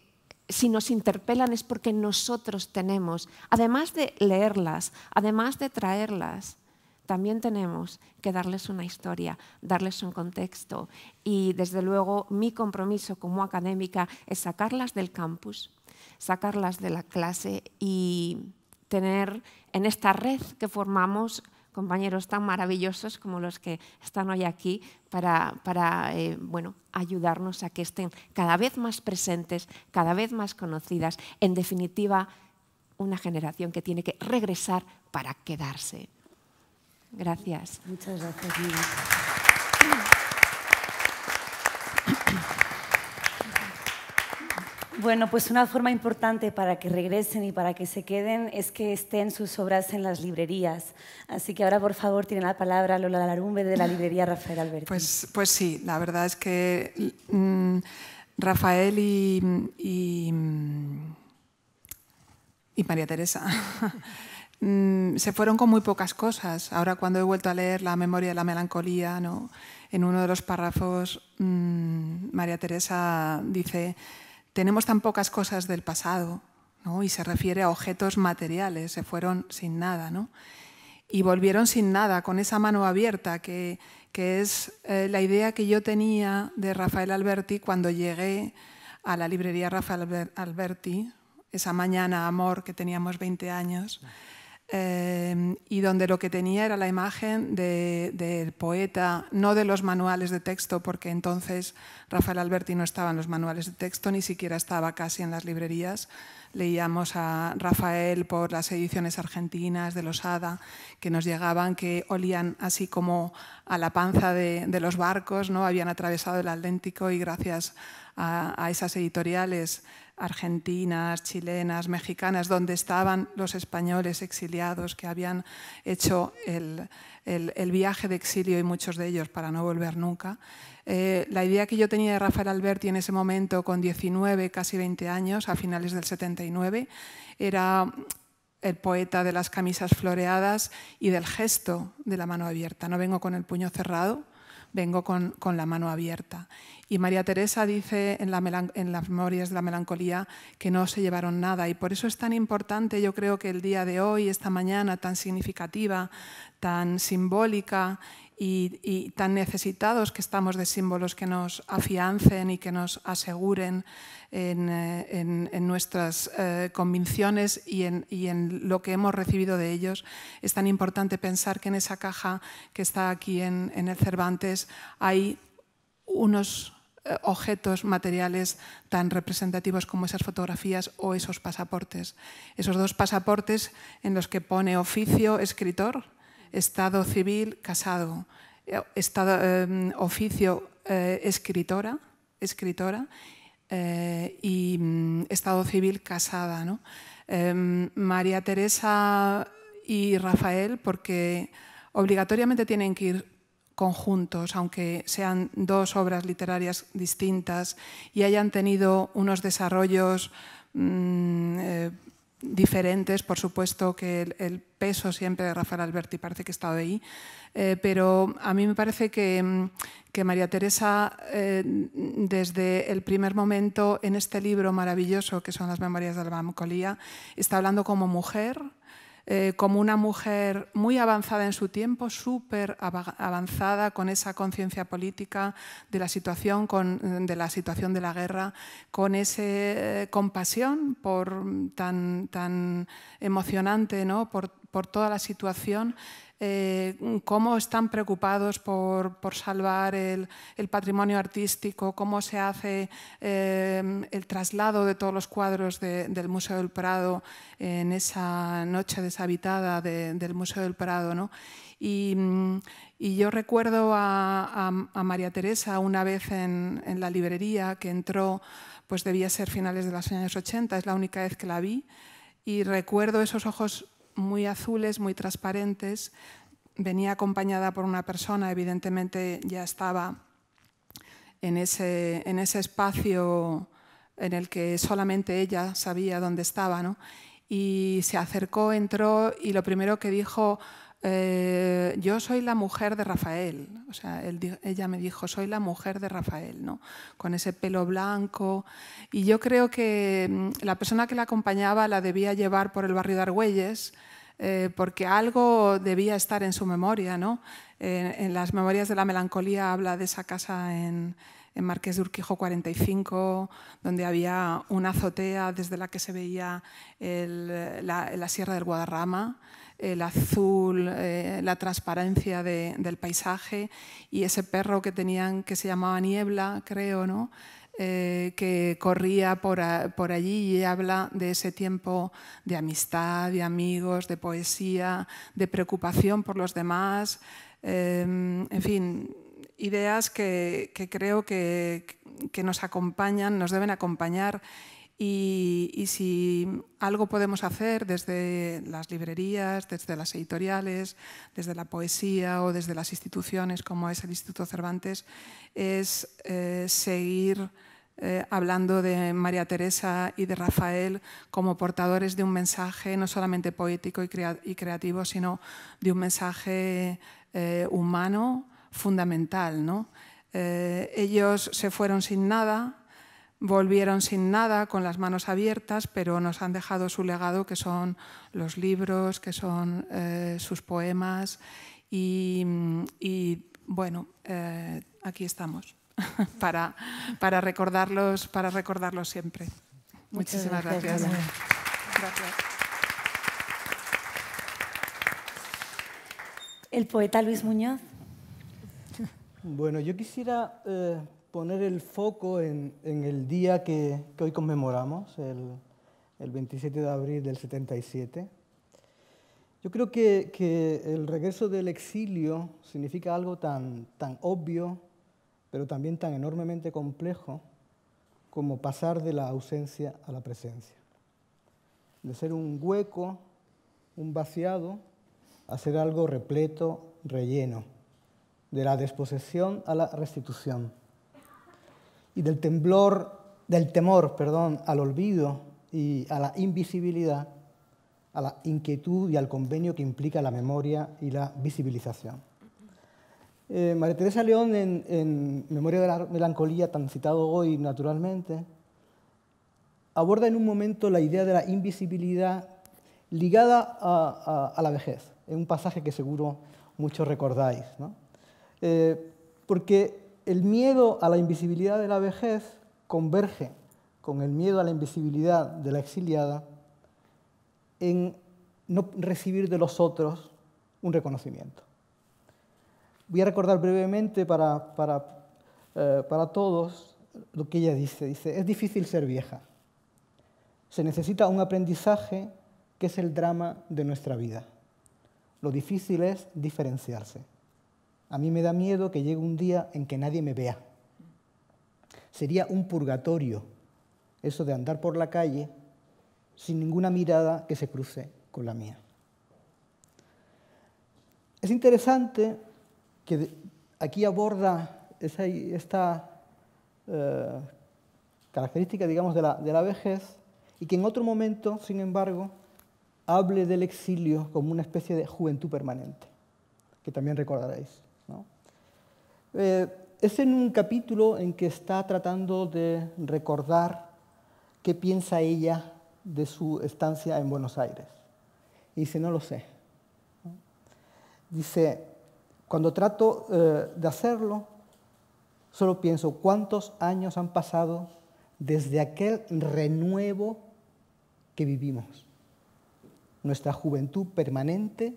si nos interpelan es porque nosotros tenemos, además de leerlas, además de traerlas, también tenemos que darles una historia, darles un contexto. Y desde luego mi compromiso como académica es sacarlas del campus, sacarlas de la clase y tener en esta red que formamos compañeros tan maravillosos como los que están hoy aquí para, eh, bueno, ayudarnos a que estén cada vez más presentes, cada vez más conocidas. En definitiva, una generación que tiene que regresar para quedarse. Gracias. Muchas gracias. Bueno, pues una forma importante para que regresen y para que se queden es que estén sus obras en las librerías. Así que ahora, por favor, tiene la palabra Lola Larumbe de la librería Rafael Alberti. Pues, pues sí, la verdad es que mm, Rafael y, y, y María Teresa Mm, se fueron con muy pocas cosas. Ahora cuando he vuelto a leer La memoria de la melancolía, en uno de los párrafos mm, María Teresa dice, tenemos tan pocas cosas del pasado, y se refiere a objetos materiales, se fueron sin nada. Y volvieron sin nada, con esa mano abierta, que, es eh, la idea que yo tenía de Rafael Alberti cuando llegué a la librería Rafael Alberti, esa mañana, amor, que teníamos 20 años. Em, y donde lo que tenía era la imagen del poeta, no de los manuales de texto, porque entonces Rafael Alberti no estaba en los manuales de texto, ni siquiera estaba casi en las librerías. Leíamos a Rafael por las ediciones argentinas de los que nos llegaban, que olían así como a la panza de, los barcos, ¿no? habían atravesado el Atlántico y gracias a esas editoriales argentinas, chilenas, mexicanas, donde estaban los españoles exiliados que habían hecho el, viaje de exilio y muchos de ellos para no volver nunca. Eh, la idea que yo tenía de Rafael Alberti en ese momento, con 19, casi 20 años, a finales del 79, era el poeta de las camisas floreadas y del gesto de la mano abierta. No vengo con el puño cerrado, vengo con, con la mano abierta. Y María Teresa dice en, las memorias de la melancolía que no se llevaron nada. Y por eso es tan importante, yo creo que el día de hoy, esta mañana tan significativa, tan simbólica y, tan necesitados que estamos de símbolos que nos afiancen y que nos aseguren en, eh, nuestras eh, convicciones y en, lo que hemos recibido de ellos, es tan importante pensar que en esa caja que está aquí en el Cervantes hay unos eh, objetos materiales tan representativos como esas fotografías o esos pasaportes. Esos dos pasaportes en los que pone oficio escritor, estado civil casado, eh, estado, em, oficio eh, escritora, escritora y mm, estado civil casada. Em, María Teresa y Rafael, porque obligatoriamente tienen que ir conjuntos, aunque sean dos obras literarias distintas y hayan tenido unos desarrollos mm, eh, diferentes, por supuesto que el, peso siempre de Rafael Alberti parece que ha estado ahí, eh, pero a mí me parece que, mm, María Teresa, eh, desde el primer momento en este libro maravilloso que son las Memorias de la Mamacolía, está hablando como mujer, eh, como una mujer muy avanzada en su tiempo, súper avanzada con esa conciencia política de la, situación, de la situación de la guerra, con esa eh, compasión por, mm, tan, emocionante ¿no? por toda la situación eh, cómo están preocupados por, por salvar el, el, patrimonio artístico, cómo se hace eh, el traslado de todos los cuadros del Museo del Prado en esa noche deshabitada del Museo del Prado. ¿no? Y, yo recuerdo a, María Teresa una vez en, en, la librería que entró, pues debía ser finales de los años 80, es la única vez que la vi, y recuerdo esos ojos muy azules, muy transparentes. Venía acompañada por una persona, evidentemente ya estaba en ese, en ese espacio en el que solamente ella sabía dónde estaba, Y se acercó, entró y lo primero que dijo eh, yo soy la mujer de Rafael. O sea, ella me dijo, soy la mujer de Rafael, ¿no? Con ese pelo blanco. Y yo creo que mm, la persona que la acompañaba la debía llevar por el barrio de Argüelles, eh, porque algo debía estar en su memoria, ¿no? Eh, en las memorias de la melancolía habla de esa casa en, en Marqués de Urquijo 45, donde había una azotea desde la que se veía la, Sierra del Guadarrama, el azul, eh, la transparencia del paisaje y ese perro que tenían que se llamaba Niebla, creo, ¿no? Eh, que corría por, allí y habla de ese tiempo de amistad, de amigos, de poesía, de preocupación por los demás, eh, en fin, ideas que, creo que, nos acompañan, nos deben acompañar y, si algo podemos hacer desde las librerías, desde las editoriales, desde la poesía o desde las instituciones como es el Instituto Cervantes, es eh, seguir eh, hablando de María Teresa y de Rafael como portadores de un mensaje no solamente poético y, creativo, sino de un mensaje eh, humano, fundamental. ¿no? Eh, ellos se fueron sin nada, volvieron sin nada, con las manos abiertas, pero nos han dejado su legado, que son los libros, que son eh, sus poemas. Y, bueno, eh, aquí estamos para, para, recordarlos, para siempre. Muchísimas gracias. El poeta Luis Muñoz. Bueno, yo quisiera eh, poner el foco en, el día que, hoy conmemoramos, el, 27 de abril del 77. Yo creo que, el regreso del exilio significa algo tan, tan obvio, pero también tan enormemente complejo como pasar de la ausencia a la presencia. De ser un hueco, un vaciado, a ser algo repleto, relleno de la desposesión a la restitución y del temblor, del temor, perdón, al olvido y a la invisibilidad, a la inquietud y al convenio que implica la memoria y la visibilización. Eh, María Teresa León, en, Memoria de la Melancolía, tan citado hoy naturalmente, aborda en un momento la idea de la invisibilidad ligada a, la vejez, en un pasaje que seguro muchos recordáis. ¿no? Eh, porque el miedo a la invisibilidad de la vejez converge con el miedo a la invisibilidad de la exiliada en no recibir de los otros un reconocimiento. Voy a recordar brevemente para, para eh, todos lo que ella dice. Dice, es difícil ser vieja. Se necesita un aprendizaje que es el drama de nuestra vida. Lo difícil es diferenciarse. A mí me da miedo que llegue un día en que nadie me vea. Sería un purgatorio eso de andar por la calle sin ninguna mirada que se cruce con la mía. Es interesante que aquí aborda esa, esta eh, característica, digamos, de de la vejez y que en otro momento, sin embargo, hable del exilio como una especie de juventud permanente, que también recordaréis. Eh, es en un capítulo en que está tratando de recordar qué piensa ella de su estancia en Buenos Aires. Y dice, no lo sé. Dice, cuando trato eh, de hacerlo, solo pienso cuántos años han pasado desde aquel renuevo que vivimos. Nuestra juventud permanente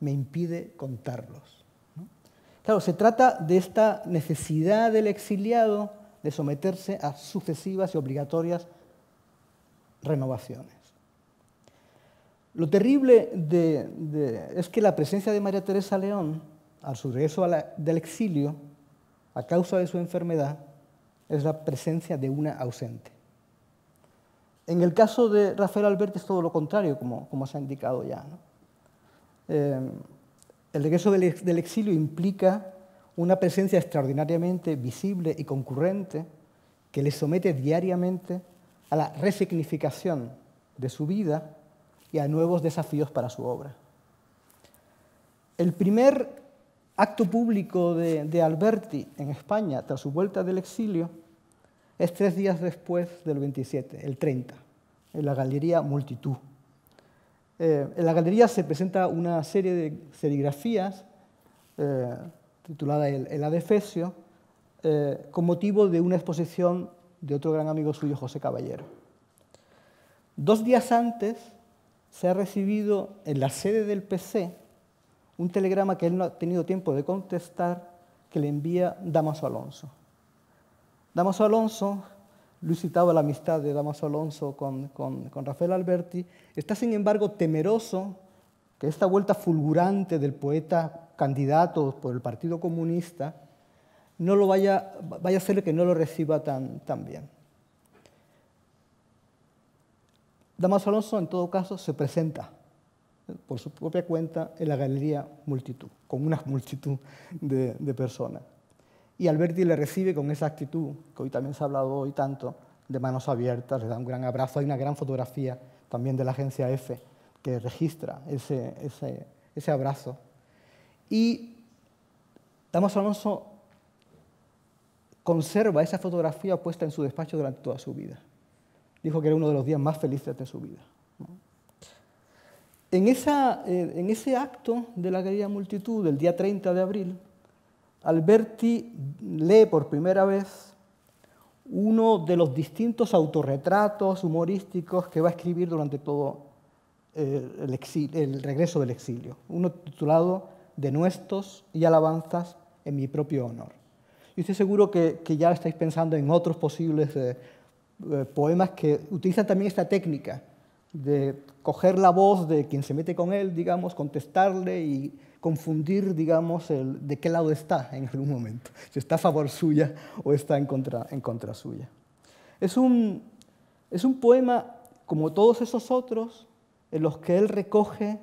me impide contarlos. Claro, se trata de esta necesidad del exiliado de someterse a sucesivas y obligatorias renovaciones. Lo terrible es que la presencia de María Teresa León, al su regreso del exilio, a causa de su enfermedad, es la presencia de una ausente. En el caso de Rafael Alberti es todo lo contrario, como, se ha indicado ya. Eh, el regreso del exilio implica una presencia extraordinariamente visible y concurrente que le somete diariamente a la resignificación de su vida y a nuevos desafíos para su obra. El primer acto público de, Alberti en España tras su vuelta del exilio es tres días después del 27, el 30, en la Galería Multitud. Eh, en la galería se presenta una serie de serigrafías eh, titulada El, Adefesio, eh, con motivo de una exposición de otro gran amigo suyo, José Caballero. Dos días antes se ha recibido en la sede del PC un telegrama que él no ha tenido tiempo de contestar que le envía Damaso Alonso. Damaso Alonso Lucitaba la amistad de Damaso Alonso con, Rafael Alberti, está sin embargo temeroso que esta vuelta fulgurante del poeta candidato por el Partido Comunista no lo vaya, a hacerle que no lo reciba tan, bien. Damaso Alonso, en todo caso, se presenta eh, por su propia cuenta en la galería multitud, con una multitud de personas. Y Alberti le recibe con esa actitud, que hoy también se ha hablado hoy tanto, de manos abiertas, le da un gran abrazo. Hay una gran fotografía también de la agencia F que registra ese, ese, abrazo. Y Damos Alonso conserva esa fotografía puesta en su despacho durante toda su vida. Dijo que era uno de los días más felices de su vida. En, esa, eh, en ese acto de la querida multitud, el día 30 de abril, Alberti lee por primera vez uno de los distintos autorretratos humorísticos que va a escribir durante todo eh, el, regreso del exilio, uno titulado De nuestros y alabanzas en mi propio honor. Y estoy seguro que, ya estáis pensando en otros posibles eh, eh, poemas que utilizan también esta técnica de coger la voz de quien se mete con él, digamos, contestarle y confundir, digamos, el, de qué lado está en algún momento, si está a favor suya o está en contra, en contra suya. Es un, es un poema, como todos esos otros, en los que él recoge,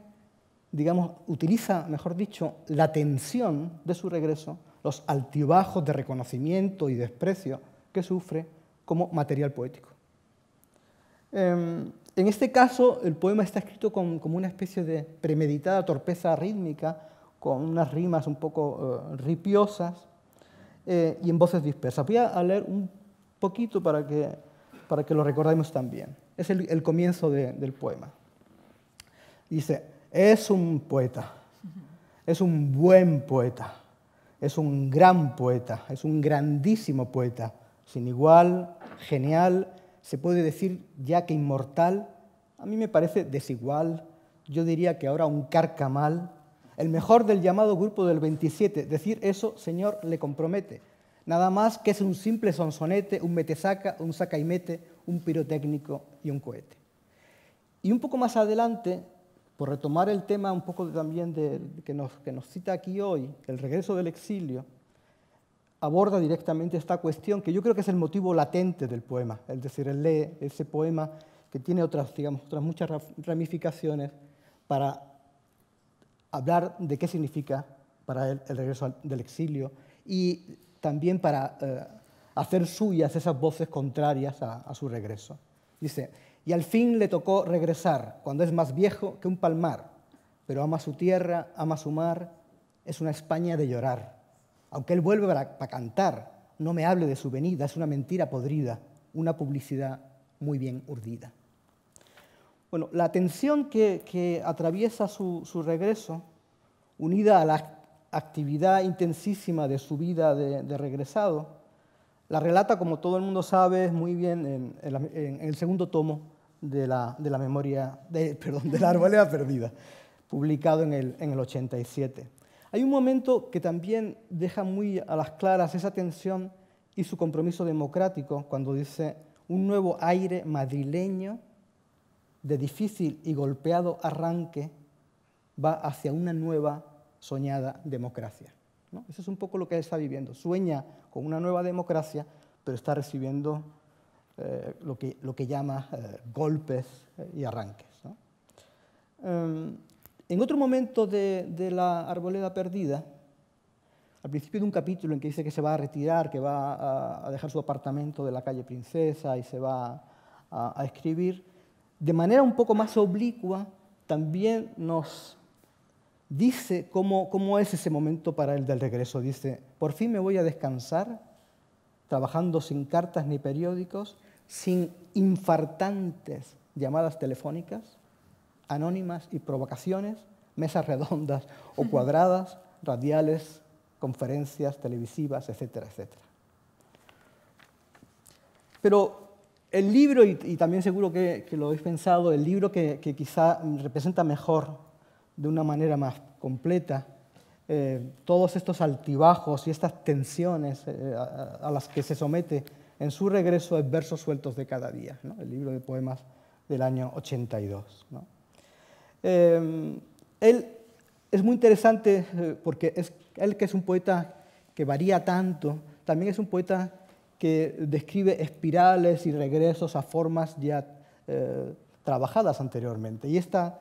digamos, utiliza, mejor dicho, la tensión de su regreso, los altibajos de reconocimiento y desprecio que sufre como material poético. Em, en este caso, el poema está escrito con, como una especie de premeditada torpeza rítmica, con unas rimas un poco eh, ripiosas eh, y en voces dispersas. Voy a, leer un poquito para que, para que lo recordemos también. Es el, comienzo del poema. Dice, es un poeta, es un buen poeta, es un gran poeta, es un grandísimo poeta, sin igual, genial se puede decir ya que inmortal, a mí me parece desigual, yo diría que ahora un carcamal, el mejor del llamado grupo del 27. Decir eso, señor, le compromete. Nada más que es un simple sonsonete, un metesaca, un saca y mete, un pirotécnico y un cohete. Y un poco más adelante, por retomar el tema un poco también de, que nos cita aquí hoy, el regreso del exilio, aborda directamente esta cuestión, que yo creo que es el motivo latente del poema, es decir, él lee ese poema que tiene otras, digamos, otras muchas ramificaciones para hablar de qué significa para él el regreso del exilio y también para eh, hacer suyas esas voces contrarias a su regreso. Dice, y al fin le tocó regresar, cuando es más viejo que un palmar, pero ama su tierra, ama su mar, es una España de llorar aunque él vuelve para, cantar, no me hable de su venida, es una mentira podrida, una publicidad muy bien urdida. Bueno, la tensión que, atraviesa su, regreso, unida a la actividad intensísima de su vida de, regresado, la relata, como todo el mundo sabe, muy bien en, el segundo tomo de la, memoria, perdón, de la arboleda perdida, publicado en el 87. Hay un momento que también deja muy a las claras esa tensión y su compromiso democrático cuando dice un nuevo aire madrileño de difícil y golpeado arranque va hacia una nueva soñada democracia. Eso es un poco lo que él está viviendo. Sueña con una nueva democracia, pero está recibiendo eh, lo, que, llama eh, golpes eh, y arranques. Em, en otro momento de, la arboleda perdida, al principio de un capítulo en que dice que se va a retirar, que va a, dejar su apartamento de la calle Princesa y se va a, escribir, de manera un poco más oblicua, también nos dice cómo, cómo, es ese momento para el del regreso. Dice, por fin me voy a descansar, trabajando sin cartas ni periódicos, sin infartantes llamadas telefónicas, anónimas y provocaciones, mesas redondas o cuadradas, radiales, conferencias televisivas, etcétera, etcétera. Pero el libro, y, también seguro que, lo habéis pensado, el libro que, quizá representa mejor, de una manera más completa, eh, todos estos altibajos y estas tensiones eh, a, las que se somete en su regreso es Versos Sueltos de Cada Día, el libro de poemas del año 82. ¿no? Em, él es muy interesante eh, porque es, él que es un poeta que varía tanto, también es un poeta que describe espirales y regresos a formas ya eh, trabajadas anteriormente. Y esta,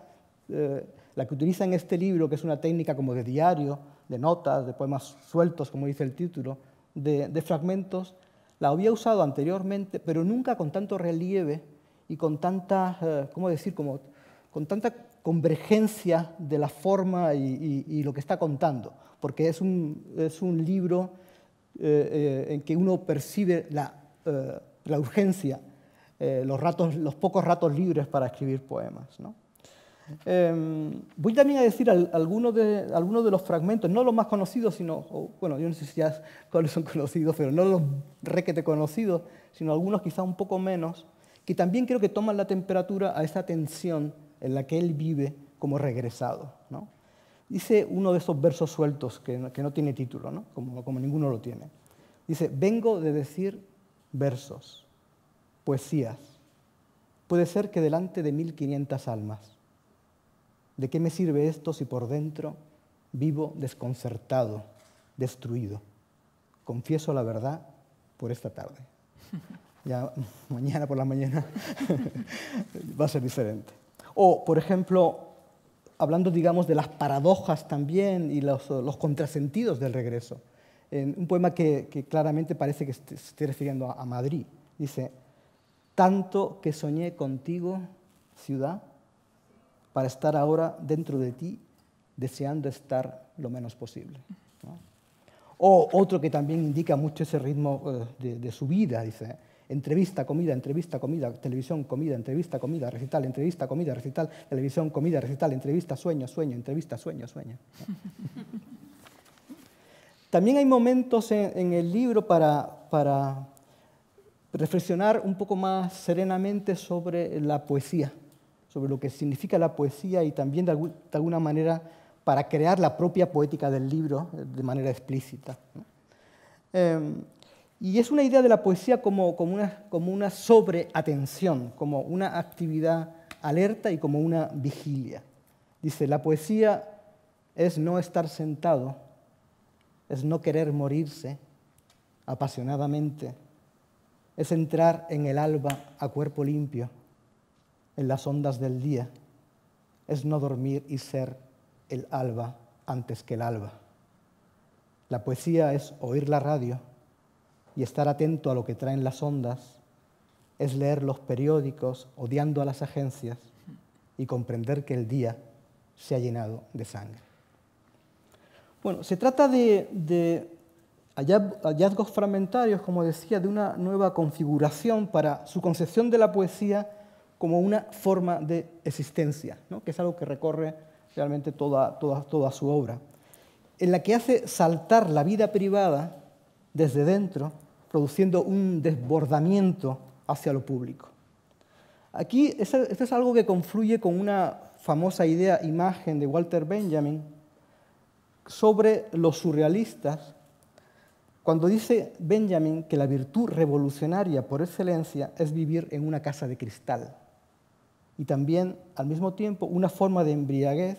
eh, la que utiliza en este libro, que es una técnica como de diario, de notas, de poemas sueltos, como dice el título, de, fragmentos, la había usado anteriormente, pero nunca con tanto relieve y con tanta, ¿cómo decir?, como, con tanta convergencia de la forma y, lo que está contando, porque es un, es un libro eh, eh, en que uno percibe la, eh, urgencia, los, ratos, los pocos ratos libres para escribir poemas. Em, voy también a decir algunos de, algunos de los fragmentos, no los más conocidos, sino, bueno, yo no sé si ya cuáles son conocidos, pero no los requete conocidos, sino algunos quizá un poco menos, que también creo que toman la temperatura a esa tensión en la que él vive como regresado. Dice uno de esos versos sueltos que no, tiene título, Como, como ninguno lo tiene. Dice, vengo de decir versos, poesías. Puede ser que delante de 1500 almas. ¿De qué me sirve esto si por dentro vivo desconcertado, destruido? Confieso la verdad por esta tarde. Ya mañana por la mañana va a ser diferente. O, por ejemplo, hablando, digamos, de las paradojas también y los, contrasentidos del regreso. En un poema que, claramente parece que se esté refiriendo a, Madrid. Dice, tanto que soñé contigo, ciudad, para estar ahora dentro de ti, deseando estar lo menos posible. O otro que también indica mucho ese ritmo eh, de su vida, dice, entrevista, comida, entrevista, comida, televisión, comida, entrevista, comida, recital, entrevista, comida, recital, televisión, comida, recital, entrevista, sueño, sueño, entrevista, sueño, sueño. También hay momentos en, el libro para, para reflexionar un poco más serenamente sobre la poesía, sobre lo que significa la poesía y también de, alguna manera para crear la propia poética del libro de manera explícita. Em, y es una idea de la poesía como, una, como una sobreatención, como una actividad alerta y como una vigilia. Dice, la poesía es no estar sentado, es no querer morirse apasionadamente, es entrar en el alba a cuerpo limpio, en las ondas del día, es no dormir y ser el alba antes que el alba. La poesía es oír la radio, y estar atento a lo que traen las ondas, es leer los periódicos odiando a las agencias y comprender que el día se ha llenado de sangre. Bueno, se trata de, hallazgos fragmentarios, como decía, de una nueva configuración para su concepción de la poesía como una forma de existencia, que es algo que recorre realmente toda su obra, en la que hace saltar la vida privada desde dentro produciendo un desbordamiento hacia lo público. Aquí, esto es algo que confluye con una famosa idea, imagen de Walter Benjamin sobre los surrealistas, cuando dice Benjamin que la virtud revolucionaria por excelencia es vivir en una casa de cristal y también, al mismo tiempo, una forma de embriaguez,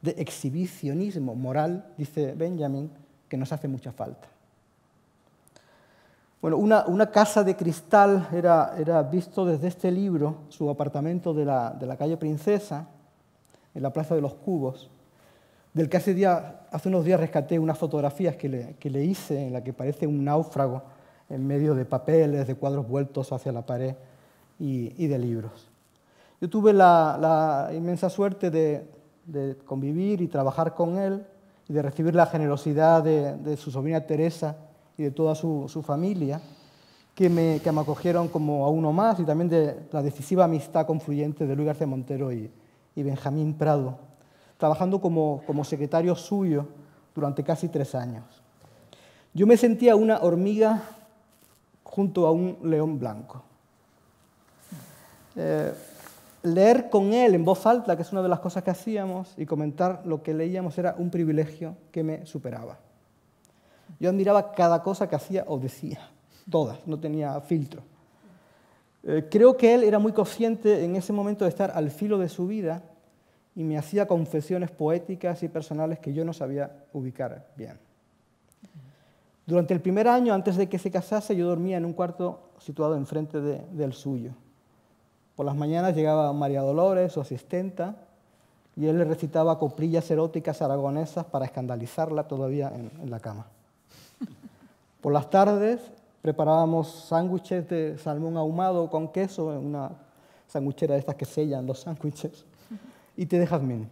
de exhibicionismo moral, dice Benjamin, que nos hace mucha falta. Bueno, una, casa de cristal era, visto desde este libro, su apartamento de la, calle Princesa, en la Plaza de los Cubos, del que hace, unos días rescaté unas fotografías que le, hice, en la que parece un náufrago en medio de papeles, de cuadros vueltos hacia la pared y, de libros. Yo tuve la, inmensa suerte de, convivir y trabajar con él y de recibir la generosidad de su sobrina Teresa y de toda su, familia, que me, acogieron como a uno más y también de la decisiva amistad confluyente de Luis García Montero y, Benjamín Prado, trabajando como, secretario suyo durante casi tres años. Yo me sentía una hormiga junto a un león blanco. Eh, leer con él en voz alta, que es una de las cosas que hacíamos, y comentar lo que leíamos era un privilegio que me superaba. Yo admiraba cada cosa que hacía o decía, todas, no tenía filtro. Eh, creo que él era muy consciente en ese momento de estar al filo de su vida y me hacía confesiones poéticas y personales que yo no sabía ubicar bien. Durante el primer año, antes de que se casase, yo dormía en un cuarto situado enfrente del suyo. Por las mañanas llegaba María Dolores, su asistenta, y él le recitaba coprillas eróticas aragonesas para escandalizarla todavía en la cama. Por las tardes preparábamos sándwiches de salmón ahumado con queso en una sanguchera de estas que sellan los sándwiches y te dejas bien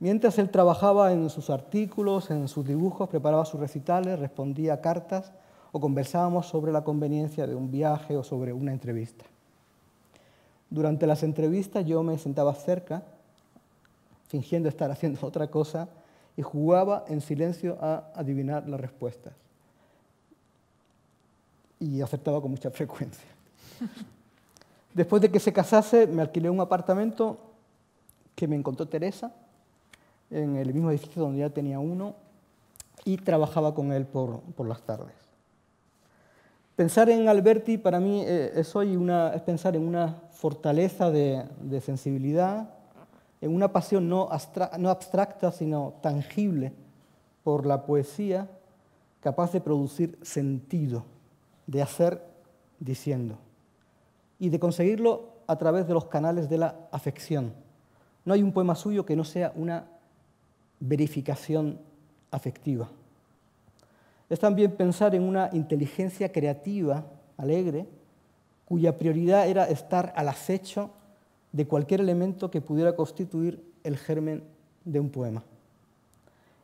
Mientras él trabajaba en sus artículos, en sus dibujos, preparaba sus recitales, respondía cartas o conversábamos sobre la conveniencia de un viaje o sobre una entrevista. Durante las entrevistas yo me sentaba cerca, fingiendo estar haciendo otra cosa, y jugaba en silencio a adivinar las respuestas y acertaba con mucha frecuencia. Después de que se casase, me alquilé un apartamento que me encontró Teresa en el mismo edificio donde ya tenía uno y trabajaba con él por, las tardes. Pensar en Alberti para mí eh, es hoy una, es pensar en una fortaleza de, sensibilidad, en una pasión no, no abstracta sino tangible por la poesía, capaz de producir sentido de hacer diciendo y de conseguirlo a través de los canales de la afección. No hay un poema suyo que no sea una verificación afectiva. Es también pensar en una inteligencia creativa, alegre, cuya prioridad era estar al acecho de cualquier elemento que pudiera constituir el germen de un poema,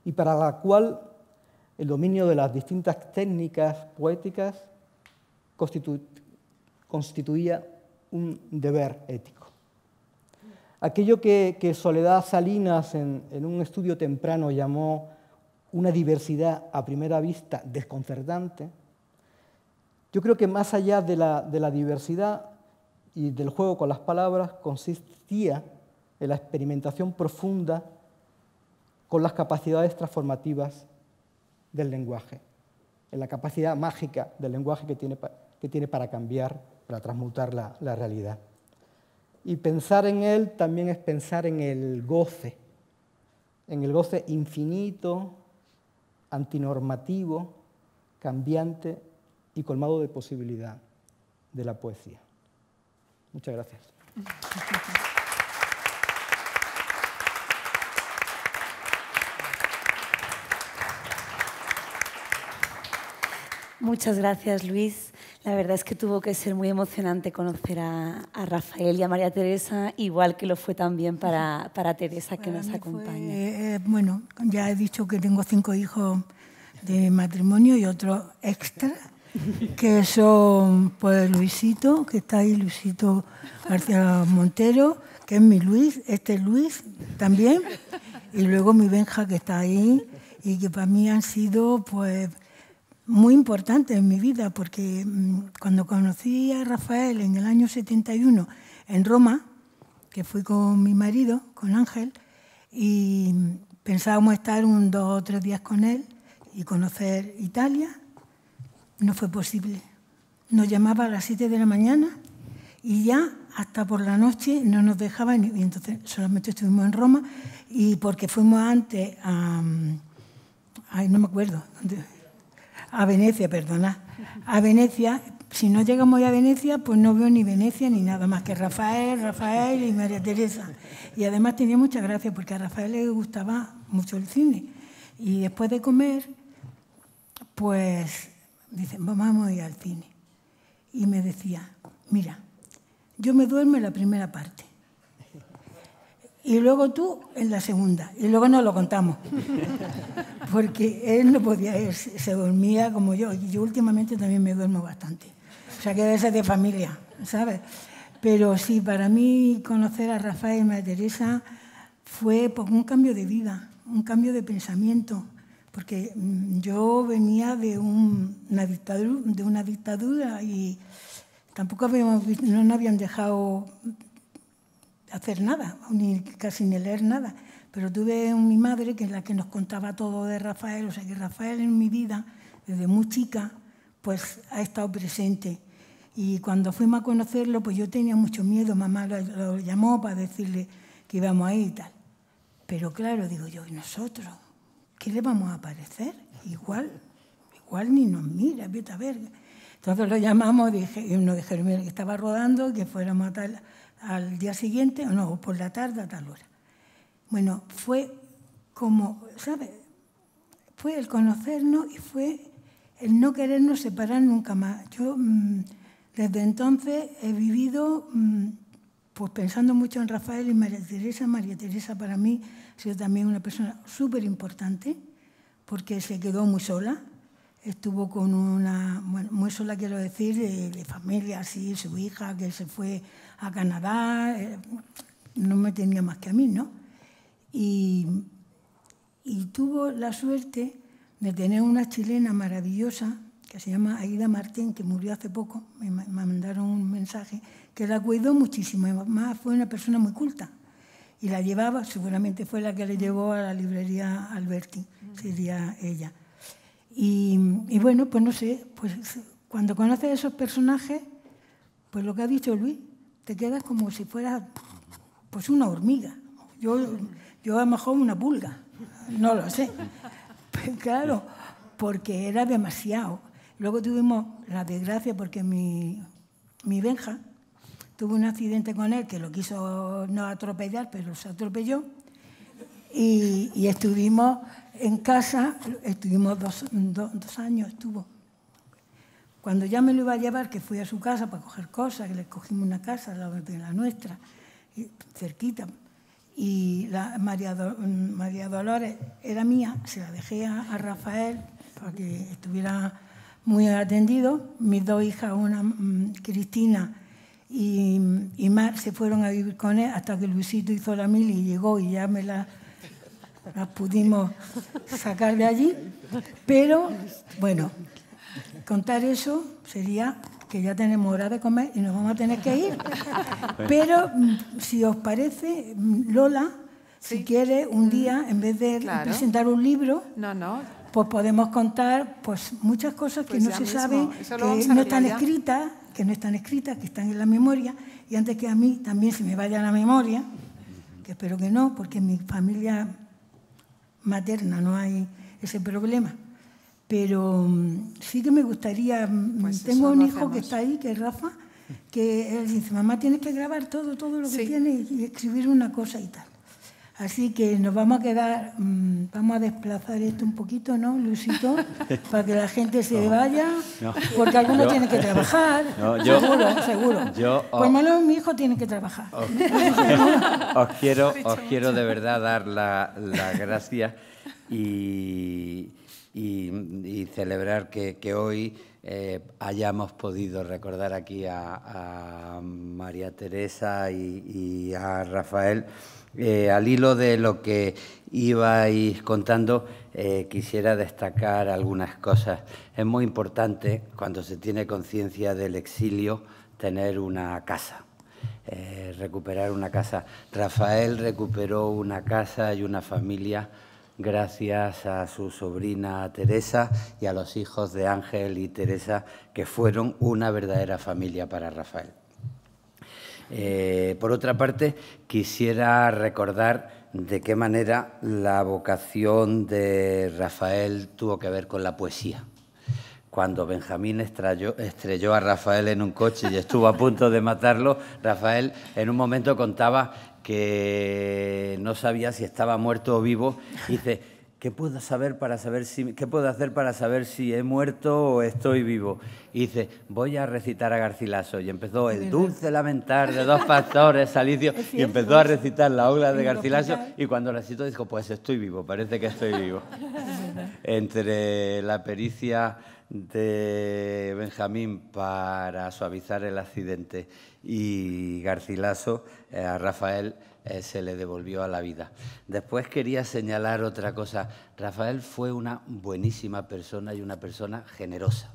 y para la cual el dominio de las distintas técnicas poéticas constituía un deber ético. Aquello que, Soledad Salinas en, un estudio temprano llamó una diversidad a primera vista desconcertante, yo creo que más allá de la, de la, diversidad y del juego con las palabras, consistía en la experimentación profunda con las capacidades transformativas del lenguaje, en la capacidad mágica del lenguaje que tiene que tiene para cambiar, para transmutar la, la realidad. Y pensar en Él también es pensar en el goce, en el goce infinito, antinormativo, cambiante y colmado de posibilidad de la poesía. Muchas gracias. Muchas gracias, Luis. La verdad es que tuvo que ser muy emocionante conocer a, Rafael y a María Teresa, igual que lo fue también para, Teresa, que nos acompaña. Eh, bueno, ya he dicho que tengo cinco hijos de matrimonio y otro extra, que son pues Luisito, que está ahí Luisito García Montero, que es mi Luis, este Luis también, y luego mi Benja, que está ahí, y que para mí han sido pues muy importante en mi vida, porque mm, cuando conocí a Rafael en el año 71 en Roma, que fui con mi marido, con Ángel, y pensábamos estar un dos o tres días con él y conocer Italia, no fue posible. Nos llamaba a las 7 de la mañana y ya hasta por la noche no nos dejaba y entonces solamente estuvimos en Roma y porque fuimos antes a... Mm, ay, no me acuerdo, a Venecia, perdona, a Venecia. Si no llegamos a Venecia, pues no veo ni Venecia ni nada más que Rafael, Rafael y María Teresa. Y además tenía mucha gracia porque a Rafael le gustaba mucho el cine. Y después de comer, pues dicen, vamos a ir al cine. Y me decía, mira, yo me duermo en la primera parte y luego tú en la segunda. Y luego nos lo contamos. Porque él no podía, ir se dormía como yo. Y yo últimamente también me duermo bastante. O sea, que debe ser de familia, ¿sabes? Pero sí, para mí conocer a Rafael y a Teresa fue pues, un cambio de vida, un cambio de pensamiento. Porque mm, yo venía de, una, dictadura, de una dictadura y tampoco no nos habían dejado hacer nada, ni casi ni leer nada. Pero tuve mi madre, que es la que nos contaba todo de Rafael, o sea que Rafael en mi vida, desde muy chica, pues ha estado presente. Y cuando fuimos a conocerlo, pues yo tenía mucho miedo, mamá lo, llamó para decirle que íbamos ahí y tal. Pero claro, digo yo, ¿y nosotros? ¿Qué le vamos a parecer? Igual, igual ni nos mira, vete a ver. Entonces lo llamamos, dije, y nos dijeron que estaba rodando, que fuéramos a tal al día siguiente, o no, por la tarde a tal hora. Bueno, fue como, ¿sabes? Fue el conocernos y fue el no querernos separar nunca más. Yo mm, desde entonces he vivido mm, pues pensando mucho en Rafael y María Teresa. María Teresa para mí ha sido también una persona súper importante porque se quedó muy sola. Estuvo con una, bueno, muy sola quiero decir, de, de familia, así, su hija que se fue a Canadá, eh, no me tenía más que a mí, ¿no? Y, tuvo la suerte de tener una chilena maravillosa que se llama Aida Martín, que murió hace poco, me mandaron un mensaje, que la cuidó muchísimo, además fue una persona muy culta y la llevaba, seguramente fue la que le llevó a la librería Alberti, sería ella. Y, bueno, pues no sé, pues cuando conoces a esos personajes, pues lo que ha dicho Luis, te quedas como si fueras pues una hormiga. Yo, yo a lo mejor una pulga, no lo sé. claro, porque era demasiado. Luego tuvimos la desgracia porque mi, mi Benja tuvo un accidente con él que lo quiso no atropellar, pero se atropelló. Y, estuvimos en casa, estuvimos dos, dos, dos años, estuvo cuando ya me lo iba a llevar, que fui a su casa para coger cosas, que le cogimos una casa, la, de la nuestra, cerquita, y la María, Dolores era mía, se la dejé a, Rafael para que estuviera muy atendido. Mis dos hijas, una mm, Cristina y, más, se fueron a vivir con él hasta que Luisito hizo la mil y llegó y ya me la las pudimos sacar de allí, pero bueno, contar eso sería que ya tenemos hora de comer y nos vamos a tener que ir. Pero mm, si os parece, mm, Lola, si quiere, un mm, día, en vez de presentar un libro, pues podemos contar pues, muchas cosas que pues no se saben, que no están escritas, que no están escritas, que están en la memoria. Y antes que a mí también se me vaya la memoria, que espero que no, porque en mi familia materna no hay ese problema. Pero mm, sí que me gustaría, mm, pues tengo un hijo que está ahí, que es Rafa, que él dice, mamá, tienes que grabar todo, todo lo que tiene y escribir una cosa y tal. Así que nos vamos a quedar, mm, vamos a desplazar esto un poquito, ¿no, Luisito? Para que la gente se vaya, porque algunos tiene que trabajar, no, yo, seguro, seguro. Yo, menos pues mi hijo tiene que trabajar. Os, quiero, os quiero de verdad dar la, la y y, celebrar que, hoy eh, hayamos podido recordar aquí a, María Teresa y, a Rafael. Eh, al hilo de lo que ibais contando, eh, quisiera destacar algunas cosas. Es muy importante, cuando se tiene conciencia del exilio, tener una casa. recuperar una casa. Rafael recuperó una casa y una familia gracias a su sobrina Teresa y a los hijos de Ángel y Teresa, que fueron una verdadera familia para Rafael. Eh, por otra parte, quisiera recordar de qué manera la vocación de Rafael tuvo que ver con la poesía. Cuando Benjamín estrelló a Rafael en un coche y estuvo a punto de matarlo, Rafael en un momento contaba que no sabía si estaba muerto o vivo. dice, ¿qué puedo, saber para saber si, ¿qué puedo hacer para saber si he muerto o estoy vivo? Y dice, voy a recitar a Garcilaso. Y empezó el dulce lamentar de dos pastores, Salicio, y empezó a recitar la obra de Garcilaso. Y cuando la citó, dijo, pues estoy vivo, parece que estoy vivo. Entre la pericia de Benjamín para suavizar el accidente y Garcilaso, eh, a Rafael eh, se le devolvió a la vida. Después quería señalar otra cosa. Rafael fue una buenísima persona y una persona generosa.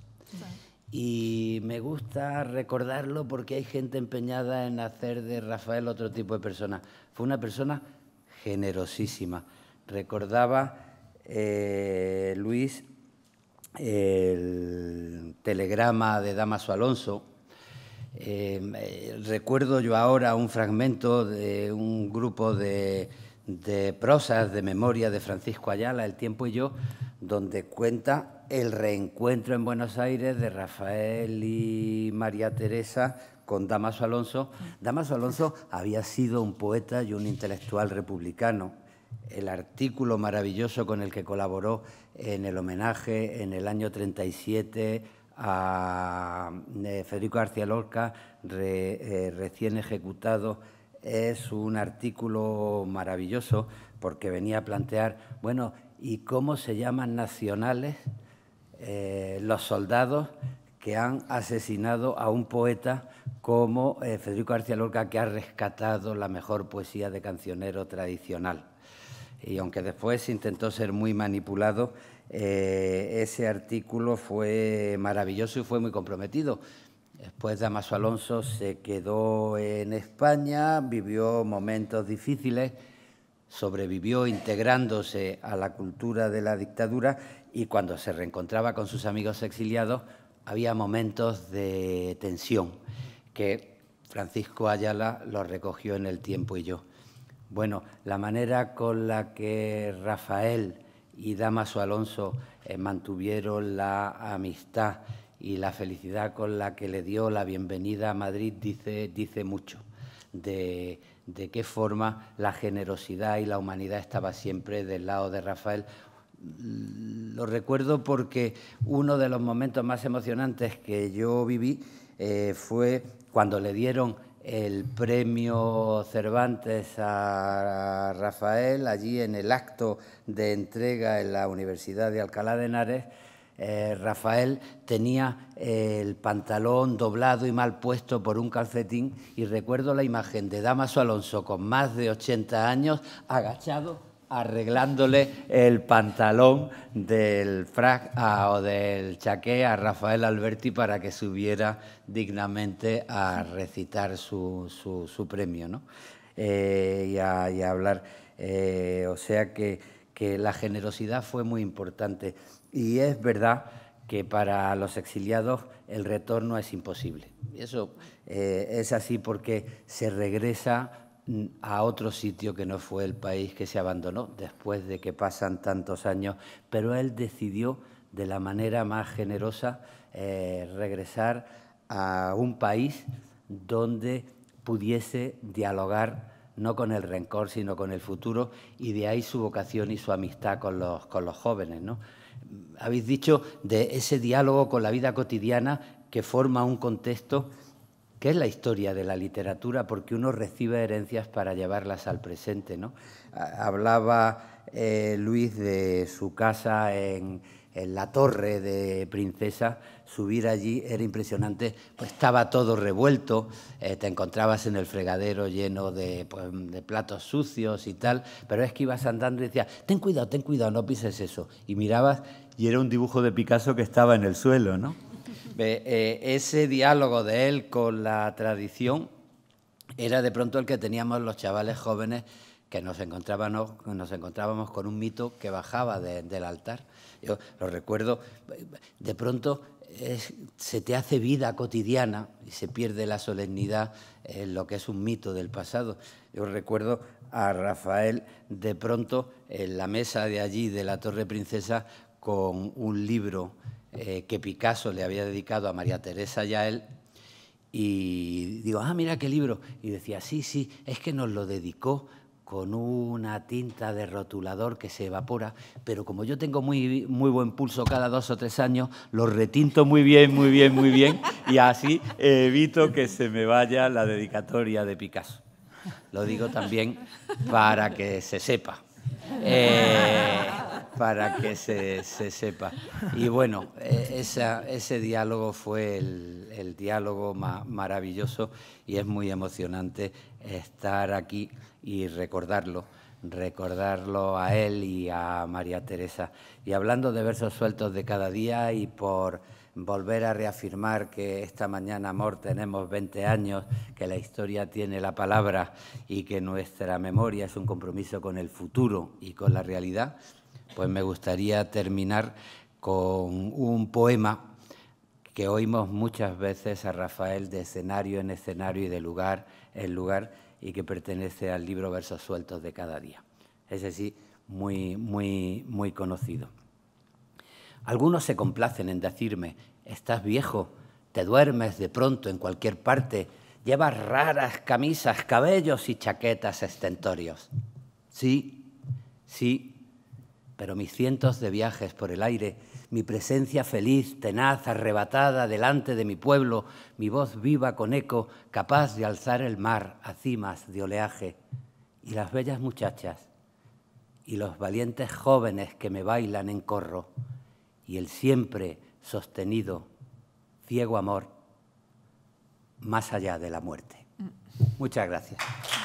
Y me gusta recordarlo porque hay gente empeñada en hacer de Rafael otro tipo de persona. Fue una persona generosísima. Recordaba eh, Luis el telegrama de Damaso Alonso Em, eh, recuerdo yo ahora un fragmento de un grupo de, de prosas de memoria de Francisco Ayala, El tiempo y yo, donde cuenta el reencuentro en Buenos Aires de Rafael y María Teresa con Damaso Alonso. Damaso Alonso había sido un poeta y un intelectual republicano. El artículo maravilloso con el que colaboró en el homenaje en el año 37 a mm, eh, Federico García Lorca, eh, recién ejecutado, es un artículo maravilloso porque venía a plantear, bueno, ¿y cómo se llaman nacionales eh, los soldados que han asesinado a un poeta como Federico García Lorca, que ha rescatado la mejor poesía de cancionero tradicional? Y aunque después intentó ser muy manipulado, eh, ese artículo fue maravilloso y fue muy comprometido. Después Damaso Alonso se quedó en España, vivió momentos difíciles, sobrevivió integrándose a la cultura de la dictadura y cuando se reencontraba con sus amigos exiliados había momentos de tensión que Francisco Ayala lo recogió en el tiempo y yo. Bueno, la manera con la que Rafael y Damaso Alonso eh, mantuvieron la amistad y la felicidad con la que le dio la bienvenida a Madrid dice, dice mucho de, qué forma la generosidad y la humanidad estaba siempre del lado de Rafael, lo recuerdo porque uno de los momentos más emocionantes que yo viví eh, fue cuando le dieron el premio Cervantes a Rafael, allí en el acto de entrega en la Universidad de Alcalá de Henares, eh, Rafael tenía el pantalón doblado y mal puesto por un calcetín y recuerdo la imagen de Damaso Alonso con más de 80 años agachado arreglándole el pantalón del frac ah, o del chaqué a Rafael Alberti para que subiera dignamente a recitar su, premio ¿no? Eh, y, a, hablar. Eh, o sea que, la generosidad fue muy importante y es verdad que para los exiliados el retorno es imposible. y Eso eh, es así porque se regresa a otro sitio que no fue el país que se abandonó después de que pasan tantos años, pero él decidió de la manera más generosa eh, regresar a un país donde pudiese dialogar no con el rencor, sino con el futuro, y de ahí su vocación y su amistad con los, con los jóvenes. ¿no? Habéis dicho de ese diálogo con la vida cotidiana que forma un contexto que es la historia de la literatura, porque uno recibe herencias para llevarlas al presente. ¿no? Hablaba eh, Luis de su casa en, la torre de Princesa, subir allí era impresionante, pues estaba todo revuelto, eh, te encontrabas en el fregadero lleno de, pues, de, platos sucios y tal, pero es que ibas andando y decías, ten cuidado, ten cuidado, no pises eso. Y mirabas y era un dibujo de Picasso que estaba en el suelo, ¿no? Eh, ese diálogo de él con la tradición era de pronto el que teníamos los chavales jóvenes que nos encontrábamos, nos encontrábamos con un mito que bajaba del altar. Yo lo recuerdo, de pronto eh, se te hace vida cotidiana y se pierde la solemnidad en lo que es un mito del pasado. Yo recuerdo a Rafael de pronto en la mesa de allí de la Torre Princesa con un libro eh, que Picasso le había dedicado a María Teresa él y digo, ah, mira qué libro. Y decía, sí, sí, es que nos lo dedicó con una tinta de rotulador que se evapora, pero como yo tengo muy, muy buen pulso cada dos o tres años, lo retinto muy bien, muy bien, muy bien, y así evito que se me vaya la dedicatoria de Picasso. Lo digo también para que se sepa. Eh, para que se, sepa. Y bueno, e, ese diálogo fue el, diálogo más maravilloso y es muy emocionante estar aquí y recordarlo, recordarlo a él y a María Teresa. Y hablando de versos sueltos de cada día y por volver a reafirmar que esta mañana, amor, tenemos 20 años, que la historia tiene la palabra y que nuestra memoria es un compromiso con el futuro y con la realidad pues me gustaría terminar con un poema que oímos muchas veces a Rafael de escenario en escenario y de lugar en lugar y que pertenece al libro Versos Sueltos de cada día. Es sí, muy, muy, muy conocido. Algunos se complacen en decirme, estás viejo, te duermes de pronto en cualquier parte, llevas raras camisas, cabellos y chaquetas estentorios. Sí, sí, pero mis cientos de viajes por el aire, mi presencia feliz, tenaz, arrebatada delante de mi pueblo, mi voz viva con eco, capaz de alzar el mar a cimas de oleaje, y las bellas muchachas, y los valientes jóvenes que me bailan en corro, y el siempre sostenido, ciego amor, más allá de la muerte. Mm. Muchas gracias.